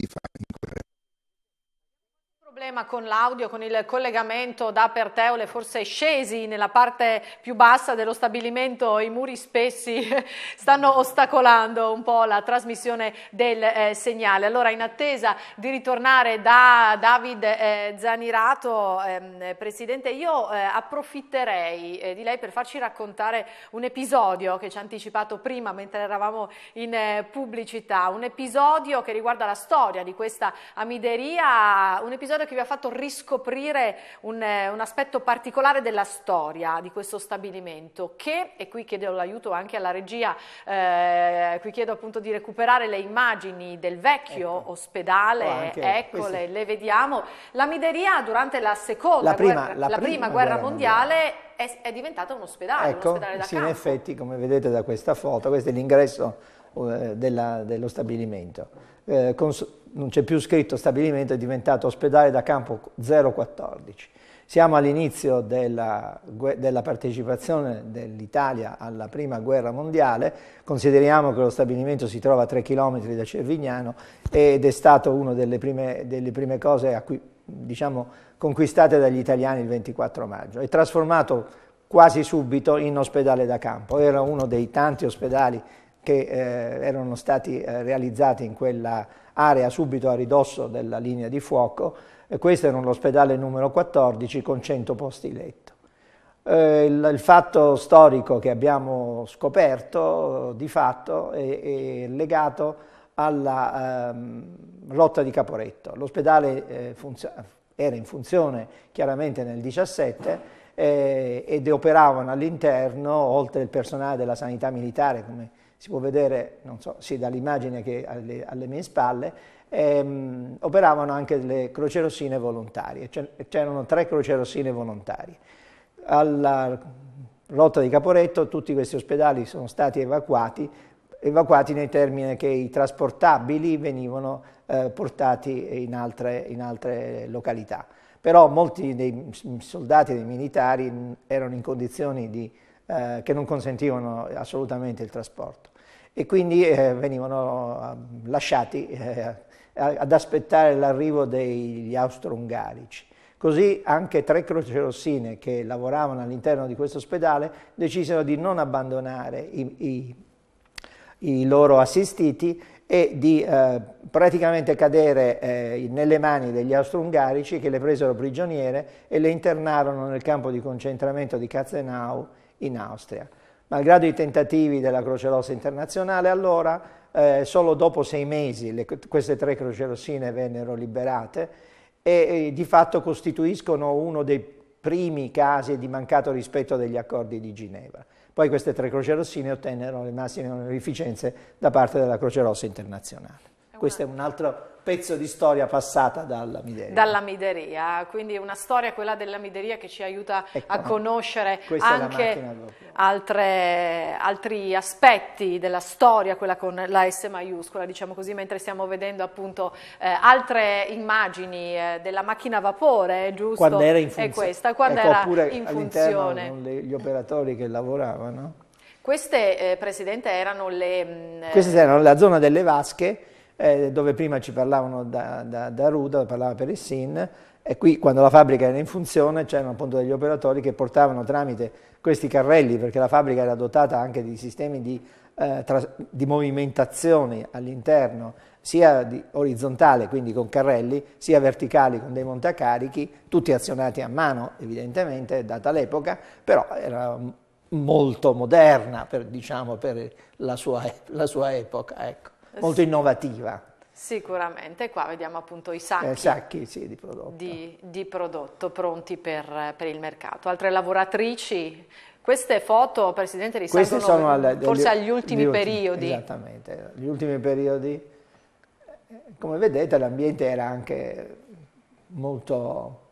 S1: problema con l'audio, con il collegamento da Perteole, forse scesi nella parte più bassa dello stabilimento, i muri spessi stanno ostacolando un po' la trasmissione del eh, segnale. Allora in attesa di ritornare da David eh, Zanirato, eh, Presidente, io eh, approfitterei eh, di lei per farci raccontare un episodio che ci ha anticipato prima mentre eravamo in eh, pubblicità, un episodio che riguarda la storia di questa amideria, un episodio che che vi ha fatto riscoprire un, eh, un aspetto particolare della storia di questo stabilimento che, e qui chiedo l'aiuto anche alla regia, eh, qui chiedo appunto di recuperare le immagini del vecchio ecco. ospedale, oh, eccole, le vediamo. La mideria durante la seconda la prima, guerra, la la prima guerra, guerra mondiale, mondiale è, diventata un ospedale, ecco, un ospedale sì, campo. in
S4: effetti, come vedete da questa foto, questo è l'ingresso eh, dello stabilimento. Eh, cons non c'è più scritto stabilimento, è diventato ospedale da campo 014. Siamo all'inizio della, della, partecipazione dell'Italia alla Prima Guerra Mondiale, consideriamo che lo stabilimento si trova a 3 km da Cervignano ed è stato una delle prime, delle prime cose cui, diciamo, conquistate dagli italiani il 24 maggio. È trasformato quasi subito in ospedale da campo, era uno dei tanti ospedali che eh, erano stati eh, realizzati in quella area subito a ridosso della linea di fuoco, e questo era un ospedale numero 14 con 100 posti letto. Eh, il, il, fatto storico che abbiamo scoperto eh, di fatto è, è legato alla ehm, rotta di Caporetto. L'ospedale eh, era in funzione chiaramente nel 17 eh, ed operavano all'interno, oltre il personale della sanità militare come si può vedere, non so, sì, dall'immagine che alle, alle mie spalle, ehm, operavano anche delle crocerossine volontarie, cioè, c'erano tre crocerossine volontarie. Alla rotta di Caporetto tutti questi ospedali sono stati evacuati, evacuati nei termini che i trasportabili venivano eh, portati in altre, in altre località. Però molti dei soldati, dei militari erano in condizioni di eh, che non consentivano assolutamente il trasporto e quindi eh, venivano eh, lasciati eh, ad aspettare l'arrivo degli austro-ungarici. Così anche tre crocerossine che lavoravano all'interno di questo ospedale decisero di non abbandonare i, i, i loro assistiti e di eh, praticamente cadere eh, nelle mani degli austro-ungarici che le presero prigioniere e le internarono nel campo di concentramento di Katzenau in Austria. Malgrado i tentativi della Croce Rossa internazionale, allora, eh, solo dopo sei mesi le, queste tre Croce Rossine vennero liberate e, e di fatto costituiscono uno dei primi casi di mancato rispetto degli accordi di Ginevra. Poi queste tre Croce Rossine ottennero le massime onorificenze da parte della Croce Rossa internazionale. Questo è un altro pezzo di storia passata dalla Mideria. Dalla
S1: Mideria, quindi una storia quella della Mideria che ci aiuta ecco, a conoscere anche altre, altri aspetti della storia, quella con la S maiuscola, diciamo così, mentre stiamo vedendo appunto eh, altre immagini eh, della macchina a vapore, giusto? Quando era in funzione. È questa, quando ecco, era oppure in funzione.
S4: Con le, gli operatori che lavoravano.
S1: Queste, eh, Presidente, erano le... Mh, mm, Queste
S4: erano la zona delle vasche, eh, dove prima ci parlavano da, da, da Ruda, parlava per il SIN, e qui quando la fabbrica era in funzione c'erano appunto degli operatori che portavano tramite questi carrelli, perché la fabbrica era dotata anche di sistemi di, eh, tra, di movimentazione all'interno, sia orizzontale, quindi con carrelli, sia verticali con dei montacarichi, tutti azionati a mano evidentemente, data l'epoca, però era molto moderna per, diciamo, per la sua, la sua epoca. Ecco molto innovativa.
S1: Sicuramente, qua vediamo appunto i eh, sacchi, eh, sacchi
S4: sì, di, prodotto.
S1: Di, di, prodotto. pronti per, per, il mercato. Altre lavoratrici, queste foto, Presidente, risalgono alle, forse degli, agli ultimi, ultimi periodi.
S4: Esattamente, gli ultimi periodi. Eh, come vedete l'ambiente era anche molto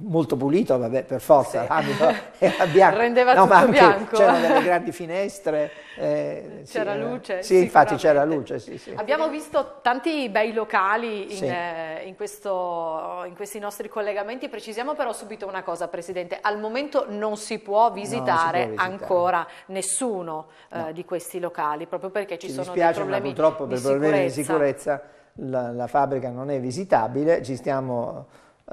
S4: molto pulito, vabbè, per forza, sì. l'abito era bianco. Rendeva no, tutto anche, bianco. C'erano delle grandi finestre. Eh, c'era sì, eh. luce. Sì, infatti c'era luce, sì, sì. Abbiamo
S1: visto tanti bei locali in, eh, in, questo, in, questi nostri collegamenti. Precisiamo però subito una cosa, Presidente. Al momento non si può visitare, no, si può visitare. ancora nessuno eh, di questi locali, proprio perché ci, ci sono dei problemi purtroppo per
S4: problemi di sicurezza la, la fabbrica non è visitabile, ci stiamo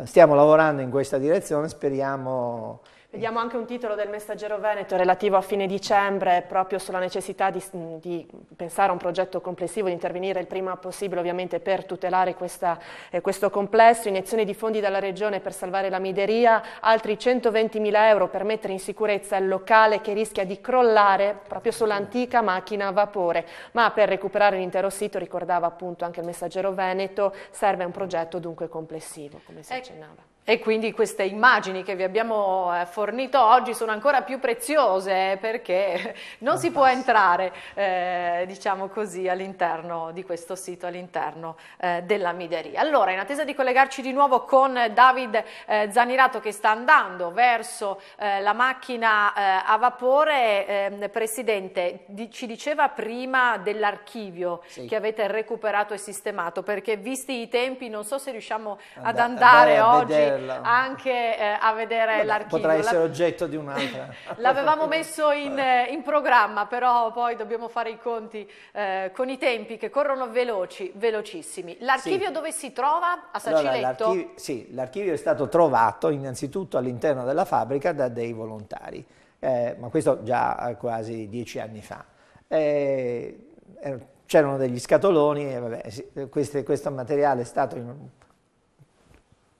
S4: stiamo lavorando in questa direzione, speriamo
S2: Vediamo anche un titolo del Messaggero Veneto relativo a fine dicembre, proprio sulla necessità di, di pensare a un progetto complessivo, di intervenire il prima possibile ovviamente per tutelare questa, eh, questo complesso, iniezioni di fondi dalla Regione per salvare la mideria, altri 120 mila euro per mettere in sicurezza il locale che rischia di crollare proprio sull'antica macchina a vapore. Ma per recuperare l'intero sito, ricordava appunto anche il Messaggero Veneto, serve un progetto dunque complessivo, come si ecco, accennava. E quindi queste immagini che vi abbiamo eh, fornito oggi sono ancora più preziose
S1: perché non, non si può entrare, eh, diciamo così, all'interno di questo sito, all'interno eh, della Mideria. Allora, in attesa di collegarci di nuovo con David eh, Zanirato che sta andando verso eh, la macchina eh, a vapore, ehm, Presidente, di, ci diceva prima dell'archivio sì. che avete recuperato e sistemato perché visti i tempi non so se riusciamo ad, ad andare, andare oggi anche eh, a vedere Vabbè, l'archivio. Potrà essere
S4: oggetto di un'altra.
S1: L'avevamo messo in, eh, in, programma, però poi dobbiamo fare i conti eh, con i tempi che corrono veloci, velocissimi. L'archivio sì. dove si trova? A Sacinetto? Allora, l'archivio,
S4: sì, l'archivio è stato trovato innanzitutto all'interno della fabbrica da dei volontari, eh, ma questo già eh, quasi dieci anni fa. Eh, er, c'erano degli scatoloni e vabbè, questo, questo materiale è stato in, un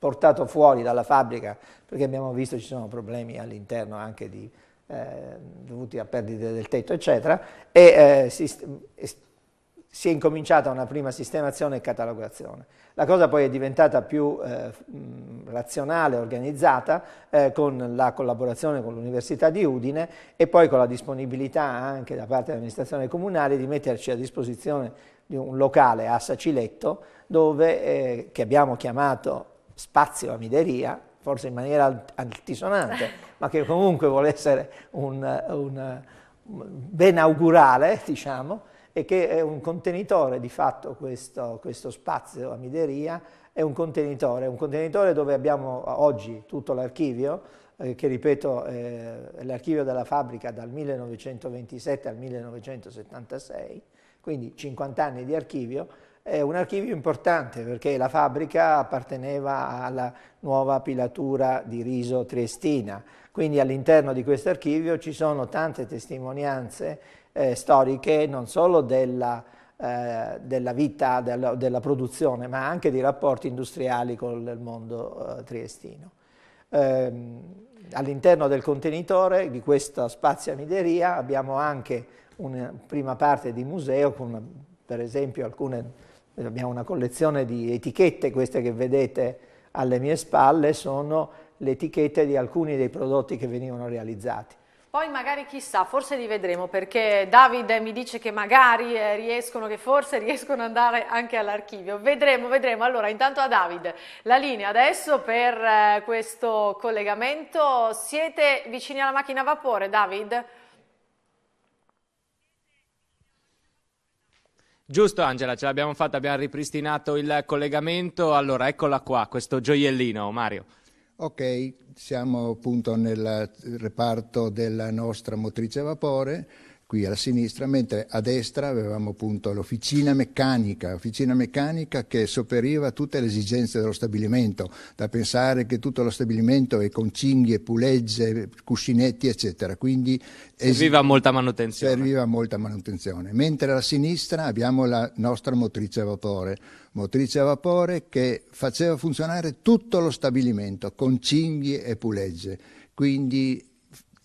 S4: portato fuori dalla fabbrica, perché abbiamo visto ci sono problemi all'interno anche di, eh, dovuti a perdite del tetto, eccetera, e eh, si, si, è incominciata una prima sistemazione e catalogazione. La cosa poi è diventata più eh, razionale, organizzata, eh, con la collaborazione con l'Università di Udine e poi con la disponibilità anche da parte dell'amministrazione comunale di metterci a disposizione di un locale a Saciletto, dove, eh, che abbiamo chiamato spazio a Mideria, forse in maniera altisonante, ma che comunque vuole essere un, un ben augurale, diciamo, e che è un contenitore di fatto questo, questo spazio Mideria, è un contenitore, un contenitore dove abbiamo oggi tutto l'archivio, eh, che ripeto eh, è l'archivio della fabbrica dal 1927 al 1976, quindi 50 anni di archivio, è un archivio importante perché la fabbrica apparteneva alla nuova pilatura di riso triestina, quindi all'interno di questo archivio ci sono tante testimonianze eh, storiche non solo della, eh, della vita, della, della, produzione, ma anche dei rapporti industriali con il mondo eh, triestino. Ehm, all'interno del contenitore di questa spazia mideria abbiamo anche una prima parte di museo con per esempio alcune abbiamo una collezione di etichette, queste che vedete alle mie spalle sono le etichette di alcuni dei prodotti che venivano realizzati.
S1: Poi magari chissà, forse li vedremo perché Davide mi dice che magari eh, riescono, che forse riescono ad andare anche all'archivio. Vedremo, vedremo. Allora, intanto a Davide la linea adesso per eh, questo collegamento. Siete vicini alla macchina a vapore, Davide?
S5: Giusto Angela, ce l'abbiamo fatta, abbiamo ripristinato il collegamento. Allora, eccola qua, questo gioiellino, Mario.
S7: Ok, siamo appunto nel reparto della nostra motrice a vapore qui alla sinistra, mentre a destra avevamo appunto l'officina meccanica, officina meccanica che sopperiva tutte le esigenze dello stabilimento, da pensare che tutto lo stabilimento è con cinghie, pulegge, cuscinetti, eccetera. Quindi serviva es- molta manutenzione. Serviva molta manutenzione. Mentre alla sinistra abbiamo la nostra motrice a vapore, motrice a vapore che faceva funzionare tutto lo stabilimento con cinghie e pulegge. Quindi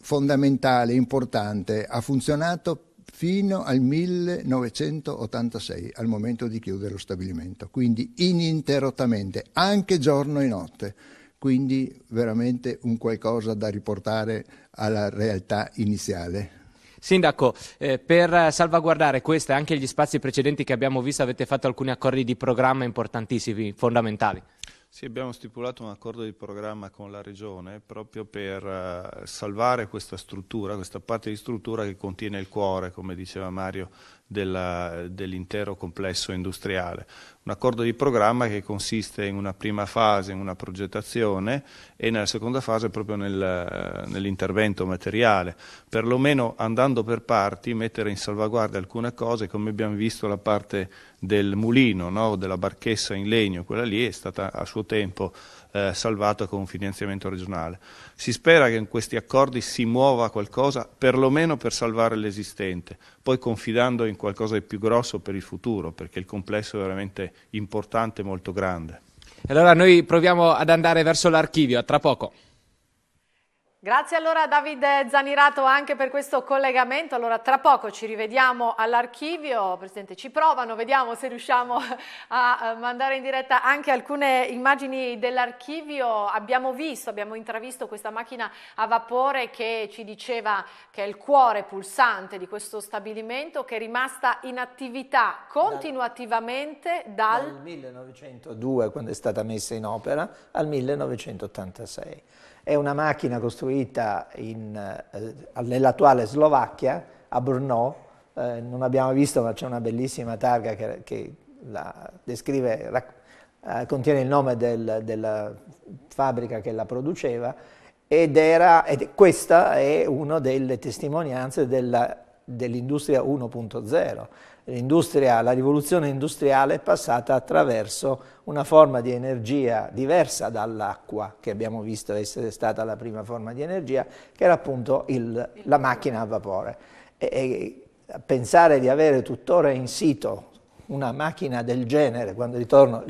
S7: fondamentale, importante, ha funzionato fino al 1986, al momento di chiudere lo stabilimento, quindi ininterrottamente, anche giorno e notte. Quindi veramente un qualcosa da riportare alla realtà iniziale.
S5: Sindaco, eh, per salvaguardare questo e anche gli spazi precedenti che abbiamo visto avete fatto alcuni accordi di programma importantissimi, fondamentali.
S6: Sì, abbiamo stipulato un accordo di programma con la Regione proprio per eh, salvare questa struttura, questa parte di struttura che contiene il cuore, come diceva Mario, dell'intero complesso industriale. Un accordo di programma che consiste in una prima fase, in una progettazione e nella seconda fase proprio nel, nell'intervento materiale. Perlomeno andando per parti, mettere in salvaguardia alcune cose, come abbiamo visto la parte del mulino, no? della barchessa in legno, quella lì è stata a suo tempo eh, salvata con un finanziamento regionale. Si spera che in questi accordi si muova qualcosa, perlomeno per salvare l'esistente, poi confidando in qualcosa di più grosso per il futuro, perché il complesso è veramente importante e molto grande. Allora noi proviamo ad andare verso l'archivio, a tra poco.
S1: Grazie allora a Davide Zanirato anche per questo collegamento. Allora tra poco ci rivediamo all'archivio, Presidente ci provano, vediamo se riusciamo a mandare in diretta anche alcune immagini dell'archivio. Abbiamo visto, abbiamo intravisto questa macchina a vapore che ci diceva che è il cuore pulsante di questo stabilimento che è rimasta in attività continuativamente dal, dal 1902
S4: quando è stata messa in opera al 1986. È una macchina costruita in, eh, nell'attuale Slovacchia, a Brno, eh, non abbiamo visto ma c'è una bellissima targa che, che descrive, rac, eh, contiene il nome del, della fabbrica che la produceva ed, era, ed questa è una delle testimonianze della dell'industria 1.0. L'industria, la rivoluzione industriale è passata attraverso una forma di energia diversa dall'acqua, che abbiamo visto essere stata la prima forma di energia, che era appunto il, la macchina a vapore. E, e pensare di avere tuttora in sito una macchina del genere, quando ritorno,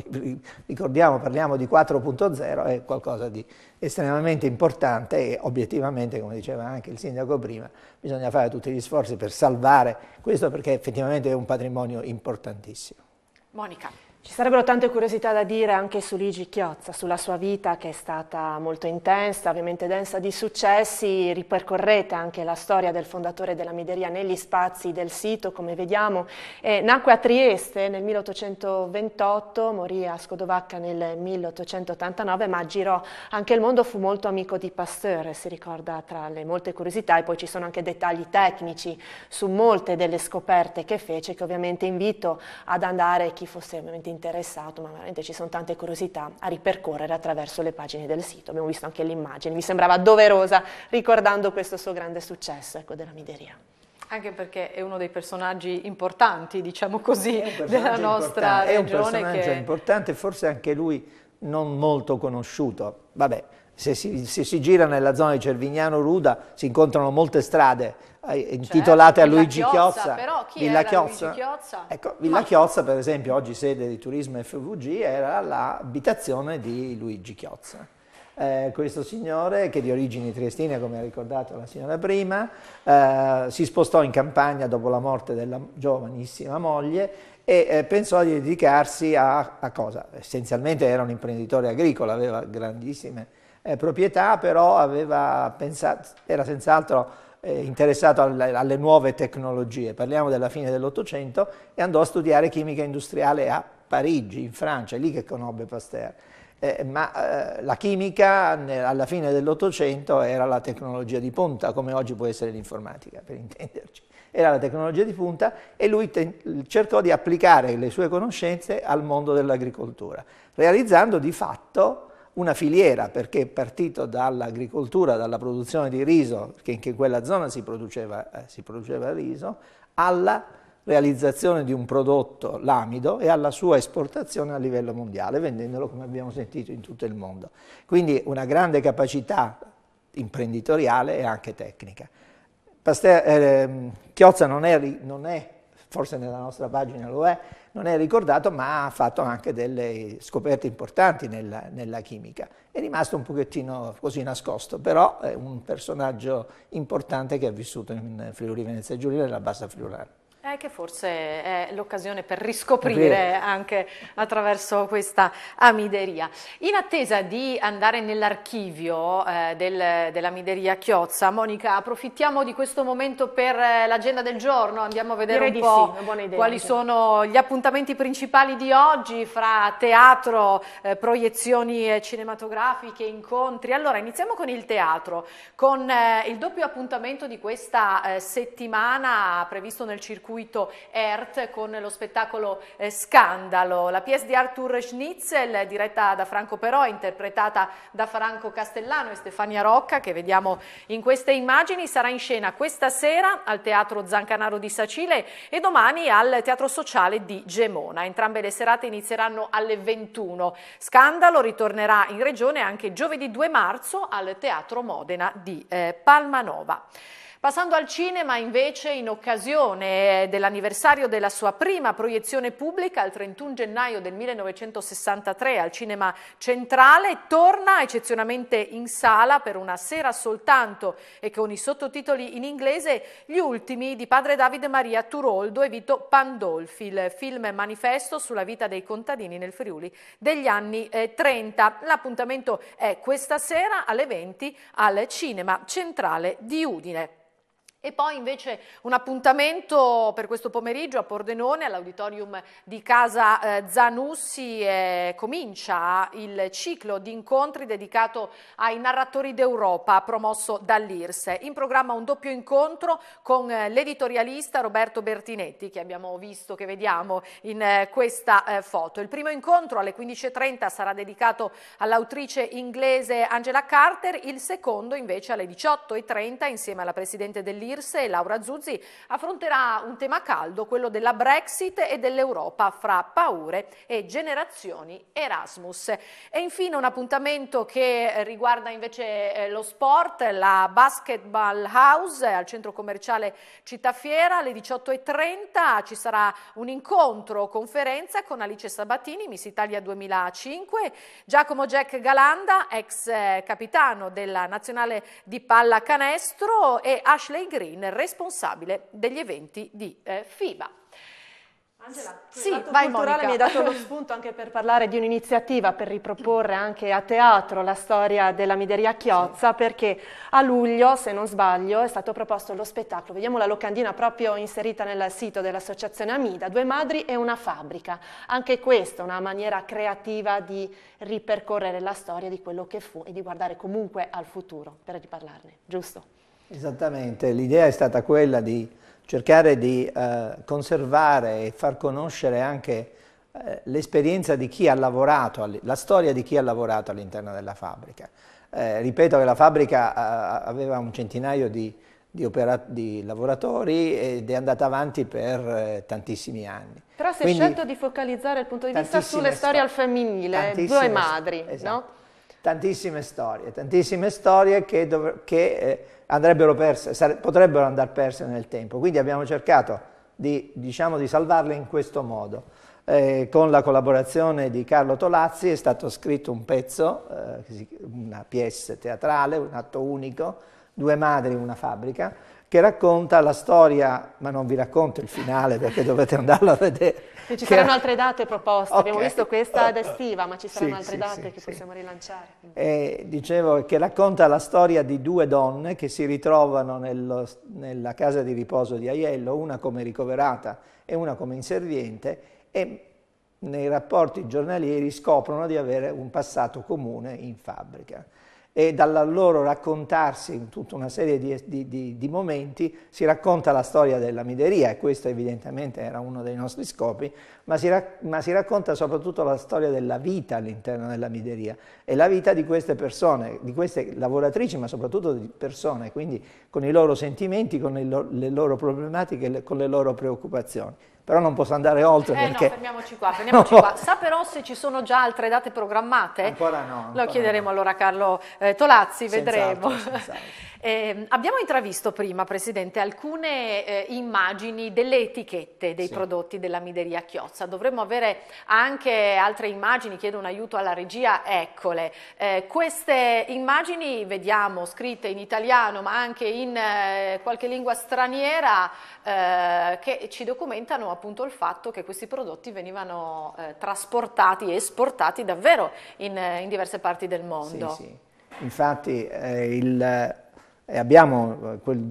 S4: ricordiamo, parliamo di 4.0, è qualcosa di estremamente importante e obiettivamente, come diceva anche il sindaco prima, bisogna fare tutti gli sforzi per salvare questo perché effettivamente è un patrimonio importantissimo.
S2: Monica. Ci sarebbero tante curiosità da dire anche su Luigi Chiozza, sulla sua vita che è stata molto intensa, ovviamente densa di successi, ripercorrete anche la storia del fondatore della Mideria negli spazi del sito, come vediamo. Eh, nacque a Trieste nel 1828, morì a Scodovacca nel 1889, ma girò anche il mondo, fu molto amico di Pasteur, si ricorda tra le molte curiosità e poi ci sono anche dettagli tecnici su molte delle scoperte che fece, che ovviamente invito ad andare chi fosse ovviamente interessato, ma veramente ci sono tante curiosità a ripercorrere attraverso le pagine del sito. Abbiamo visto anche l'immagine, mi sembrava doverosa ricordando questo suo grande successo ecco, della mideria.
S1: Anche perché è uno dei personaggi importanti, diciamo così, della nostra importante. È un personaggio che...
S4: importante, forse anche lui non molto conosciuto. Vabbè, se si, se si, gira nella zona di Cervignano Ruda si incontrano molte strade eh, certo, intitolate certo, a Luigi Chiozza, Chiozza però chi Villa Chiozza? Chiozza? Ecco, Villa Ma... Chiozza per esempio oggi sede di Turismo FVG era l'abitazione di Luigi Chiozza eh, questo signore che di origini triestine come ha ricordato la signora prima eh, si spostò in campagna dopo la morte della giovanissima moglie e eh, pensò di dedicarsi a, a cosa? Essenzialmente era un imprenditore agricolo, aveva grandissime eh, proprietà, però pensato, era senz'altro eh, interessato alle, alle, nuove tecnologie, parliamo della fine dell'Ottocento, e andò a studiare chimica industriale a Parigi, in Francia, è lì che conobbe Pasteur. Eh, ma eh, la chimica alla fine dell'Ottocento era la tecnologia di punta, come oggi può essere l'informatica, per intenderci. Era la tecnologia di punta e lui cercò di applicare le sue conoscenze al mondo dell'agricoltura, realizzando di fatto una filiera perché è partito dall'agricoltura, dalla produzione di riso, che in quella zona si produceva, eh, si produceva riso, alla realizzazione di un prodotto, l'amido, e alla sua esportazione a livello mondiale, vendendolo come abbiamo sentito in tutto il mondo. Quindi una grande capacità imprenditoriale e anche tecnica. Pasteur, eh, Chiozza non è, non è, forse nella nostra pagina lo è, non è ricordato, ma ha fatto anche delle scoperte importanti nella, nella chimica. È rimasto un pochettino così nascosto, però è un personaggio importante che ha vissuto in Friuli Venezia Giulia nella bassa friulana.
S1: È eh, che forse è l'occasione per riscoprire anche attraverso questa amideria. In attesa di andare nell'archivio eh, del, dell'amideria Chiozza, Monica, approfittiamo di questo momento per eh, l'agenda del giorno, andiamo a vedere Direi un po' sì, idea, quali anche. sono gli appuntamenti principali di oggi fra teatro, eh, proiezioni cinematografiche, incontri. Allora, iniziamo con il teatro, con il doppio appuntamento di questa settimana previsto nel circuito circuito ERT con lo spettacolo eh, Scandalo. La pièce di Arthur Schnitzel, diretta da Franco Però, interpretata da Franco Castellano e Stefania Rocca, che vediamo in queste immagini, sarà in scena questa sera al Teatro Zancanaro di Sacile e domani al Teatro Sociale di Gemona. Entrambe le serate inizieranno alle 21. Scandalo ritornerà in regione anche giovedì 2 marzo al Teatro Modena di eh, Palmanova. Passando al cinema invece, in occasione eh, dell'anniversario della sua prima proiezione pubblica, il 31 gennaio del 1963 al Cinema Centrale, torna eccezionalmente in sala per una sera soltanto e con i sottotitoli in inglese Gli ultimi di padre Davide Maria Turoldo e Vito Pandolfi, il film manifesto sulla vita dei contadini nel Friuli degli anni 30. Eh, L'appuntamento è questa sera alle 20 al Cinema Centrale di Udine. E poi invece un appuntamento per questo pomeriggio a Pordenone all'auditorium di Casa eh, Zanussi eh, comincia il ciclo di incontri dedicato ai narratori d'Europa promosso dall'IRSE. In programma un doppio incontro con eh, l'editorialista Roberto Bertinetti che abbiamo visto, che vediamo in eh, questa foto. Il primo incontro alle 15.30 sarà dedicato all'autrice inglese Angela Carter, il secondo invece alle 18.30 insieme alla Presidente dell'IRSE Virse e Laura Zuzzi affronterà un tema caldo, quello della Brexit e dell'Europa fra paure e generazioni Erasmus. E infine un appuntamento che riguarda invece eh, lo sport, la Basketball House al centro commerciale Città Fiera alle 18.30 ci sarà un incontro conferenza con Alice Sabatini, Miss Italia 2005, Giacomo Jack Galanda, ex eh, capitano della nazionale di pallacanestro e Ashley Green Green, responsabile degli eventi di eh, FIBA.
S2: Angela, sì, vai culturale Monica. mi ha dato lo spunto anche per parlare di un'iniziativa per riproporre anche a teatro la storia della Mideria Chiozza sì. perché a luglio, se non sbaglio, è stato proposto lo spettacolo, vediamo la locandina proprio inserita nel sito dell'associazione Amida, Due Madri e una fabbrica. Anche questa è una maniera creativa di ripercorrere la storia di quello che fu e di guardare comunque al futuro per riparlarne, giusto?
S4: Esattamente, l'idea è stata quella di cercare di eh, conservare e far conoscere anche eh, l'esperienza di chi ha lavorato, la storia di chi ha lavorato all'interno della fabbrica. Eh, ripeto che la fabbrica eh, aveva un centinaio di, di, di, lavoratori ed è andata avanti per eh, tantissimi anni.
S2: Però si è Quindi, scelto di focalizzare il punto di vista sulle storie al femminile, due madri, esatto. no?
S4: Tantissime storie, tantissime storie che, che eh, andrebbero perse, potrebbero andare perse nel tempo. Quindi abbiamo cercato di, diciamo, di salvarle in questo modo. Eh, con la collaborazione di Carlo Tolazzi è stato scritto un pezzo, eh, una pièce teatrale, un atto unico, Due madri, una fabbrica, che racconta la storia, ma non vi racconto il finale perché dovete andarlo a vedere.
S2: E ci saranno altre date proposte, okay. abbiamo visto questa ad estiva, ma ci saranno sì, altre sì, date sì, che possiamo rilanciare.
S4: E dicevo che racconta la storia di due donne che si ritrovano nello, nella casa di riposo di Aiello, una come ricoverata e una come inserviente, e nei rapporti giornalieri scoprono di avere un passato comune in fabbrica e dal loro raccontarsi in tutta una serie di, di, di, di, momenti si racconta la storia della mideria e questo evidentemente era uno dei nostri scopi, ma si, ma si racconta soprattutto la storia della vita all'interno della mideria e la vita di queste persone, di queste lavoratrici ma soprattutto di persone, quindi con i loro sentimenti, con lo, le loro problematiche, con le loro preoccupazioni però non posso andare oltre. Eh perché... no,
S1: fermiamoci qua, fermiamoci no. qua. Sa però se ci sono già altre date programmate? Ancora no. Ancora Lo chiederemo no. allora a Carlo eh, Tolazzi, vedremo. eh, abbiamo intravisto prima, Presidente, alcune eh, immagini delle etichette dei sì. prodotti della Mideria Chiozza. Dovremmo avere anche altre immagini, chiedo un aiuto alla regia, eccole. Eh, queste immagini vediamo scritte in italiano ma anche in eh, qualche lingua straniera che ci documentano appunto appunto il fatto che questi prodotti venivano eh, trasportati e esportati davvero in, eh, in, diverse parti del mondo. Sì, sì.
S4: Infatti eh, il, eh, abbiamo eh, quel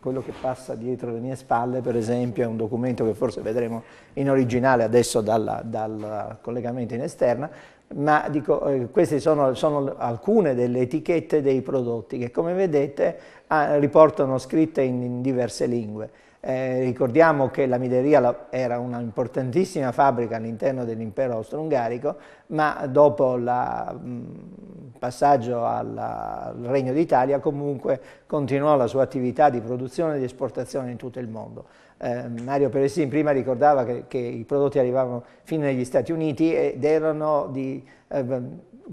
S4: quello che passa dietro le mie spalle, per esempio, è un documento che forse vedremo in originale adesso dalla, dal collegamento in esterna, ma dico, eh, queste sono, sono, alcune delle etichette dei prodotti che, come vedete, ah, riportano scritte in, in diverse lingue. Eh, ricordiamo che la Mideria era una importantissima fabbrica all'interno dell'impero austro-ungarico, ma dopo il passaggio alla, al Regno d'Italia comunque continuò la sua attività di produzione e di esportazione in tutto il mondo. Eh, Mario Peressin prima ricordava che, che, i prodotti arrivavano fino negli Stati Uniti ed erano di, eh,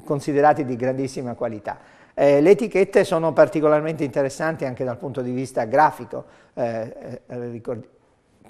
S4: considerati di grandissima qualità. Eh, le etichette sono particolarmente interessanti anche dal punto di vista grafico, eh, eh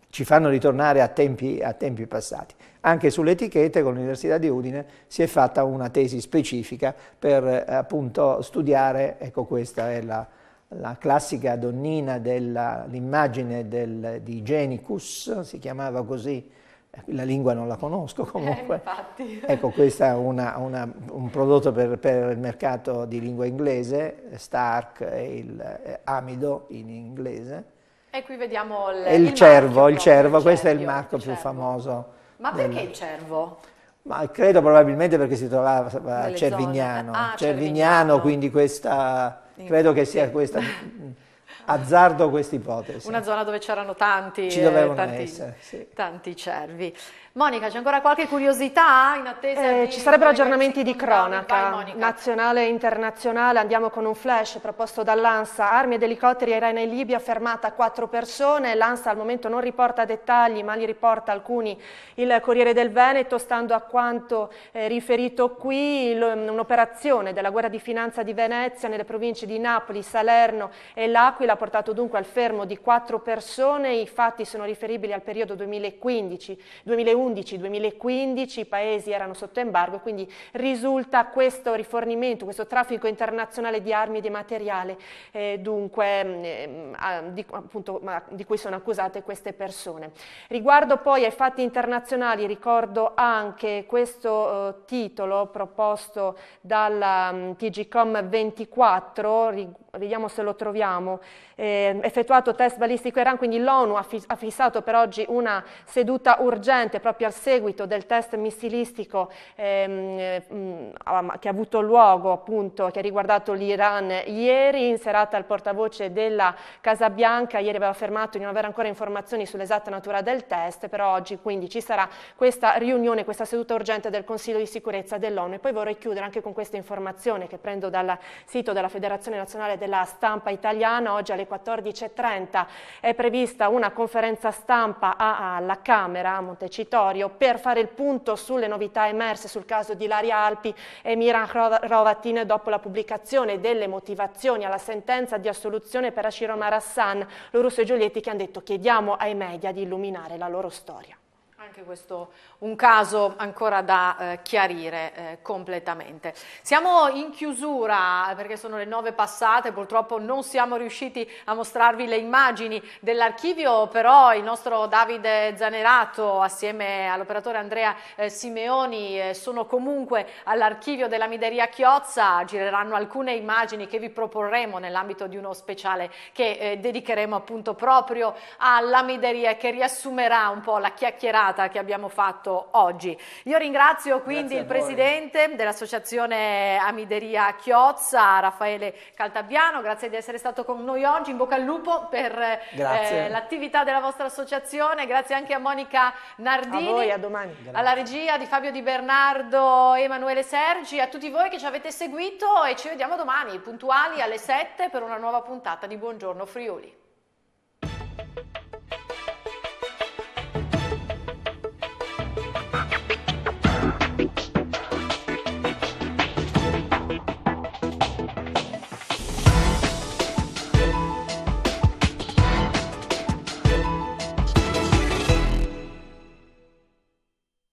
S4: ci fanno ritornare a tempi, a tempi passati. Anche sulle etichette con l'Università di Udine si è fatta una tesi specifica per eh, appunto studiare, ecco questa è la, la classica donnina dell'immagine del, di Genicus, si chiamava così, eh, la lingua non la conosco eh, comunque. Eh, ecco, questo è una, una, un prodotto per, per, il mercato di lingua inglese, Stark e il eh, Amido in inglese.
S1: E qui vediamo il, il, il cervo,
S4: il cervo, questo è il marco più cervo. famoso. Ma perché del... il
S1: cervo?
S4: Ma credo probabilmente perché si trovava a eh, Cervignano. Ah, Cervignano. Cervignano, quindi questa, credo che sia questa... Mm, azzardo questa ipotesi. Una zona
S1: dove c'erano tanti, eh, tanti, sì. tanti cervi. Monica, c'è
S2: ancora qualche curiosità in attesa? Eh, di... Ci sarebbero aggiornamenti di cronaca Vai, nazionale e internazionale. Andiamo con un flash proposto dall'ANSA. Armi ed elicotteri aerei in Libia, fermata quattro persone. L'ANSA al momento non riporta dettagli, ma li riporta alcuni il Corriere del Veneto, stando a quanto eh, riferito qui, mm, un'operazione della Guerra di Finanza di Venezia nelle province di Napoli, Salerno e L'Aquila ha portato dunque al fermo di quattro persone. I fatti sono riferibili al periodo 2015 2011 2011-2015 i paesi erano sotto embargo, quindi risulta questo rifornimento, questo traffico internazionale di armi e di materiale eh, dunque, mm, eh, di, appunto, di, cui sono accusate queste persone. Riguardo poi ai fatti internazionali ricordo anche questo eh, titolo proposto dalla mm, TGCOM 24 vediamo se lo troviamo, eh, effettuato test balistico Iran, quindi l'ONU ha, fi ha, fissato per oggi una seduta urgente proprio al seguito del test missilistico ehm, ehm che ha avuto luogo appunto, che ha riguardato l'Iran ieri, in serata il portavoce della Casa Bianca, ieri aveva affermato di non avere ancora informazioni sull'esatta natura del test, però oggi quindi ci sarà questa riunione, questa seduta urgente del Consiglio di sicurezza dell'ONU e poi vorrei chiudere anche con questa informazione che prendo dal sito della Federazione Nazionale del della stampa italiana. Oggi alle 14.30 è prevista una conferenza stampa alla Camera a Montecitorio per fare il punto sulle novità emerse sul caso di Ilaria Alpi e Miran Rovatin dopo la pubblicazione delle motivazioni alla sentenza di assoluzione per Ashiro Marassan, Lorusso e Giulietti che hanno detto chiediamo ai media di illuminare la loro storia.
S1: Anche questo un caso ancora da eh, chiarire eh, completamente. Siamo in chiusura eh, perché sono le nove passate, purtroppo non siamo riusciti a mostrarvi le immagini dell'archivio, però il nostro Davide Zanerato assieme all'operatore Andrea eh, Simeoni eh, sono comunque all'archivio della Mideria Chiozza, gireranno alcune immagini che vi proporremo nell'ambito di uno speciale che eh, dedicheremo appunto proprio alla Mideria e che riassumerà un po' la chiacchierata chiacchierata che abbiamo fatto oggi. Io ringrazio quindi il presidente dell'associazione Amideria Chiozza, Raffaele Caltabiano, grazie di essere stato con noi oggi, in bocca al lupo per eh, l'attività della vostra associazione, grazie anche a Monica Nardini, a voi, a alla regia di Fabio Di Bernardo, Emanuele Sergi, a tutti voi che ci avete seguito e ci vediamo domani puntuali alle 7 per una nuova puntata di Buongiorno Friuli.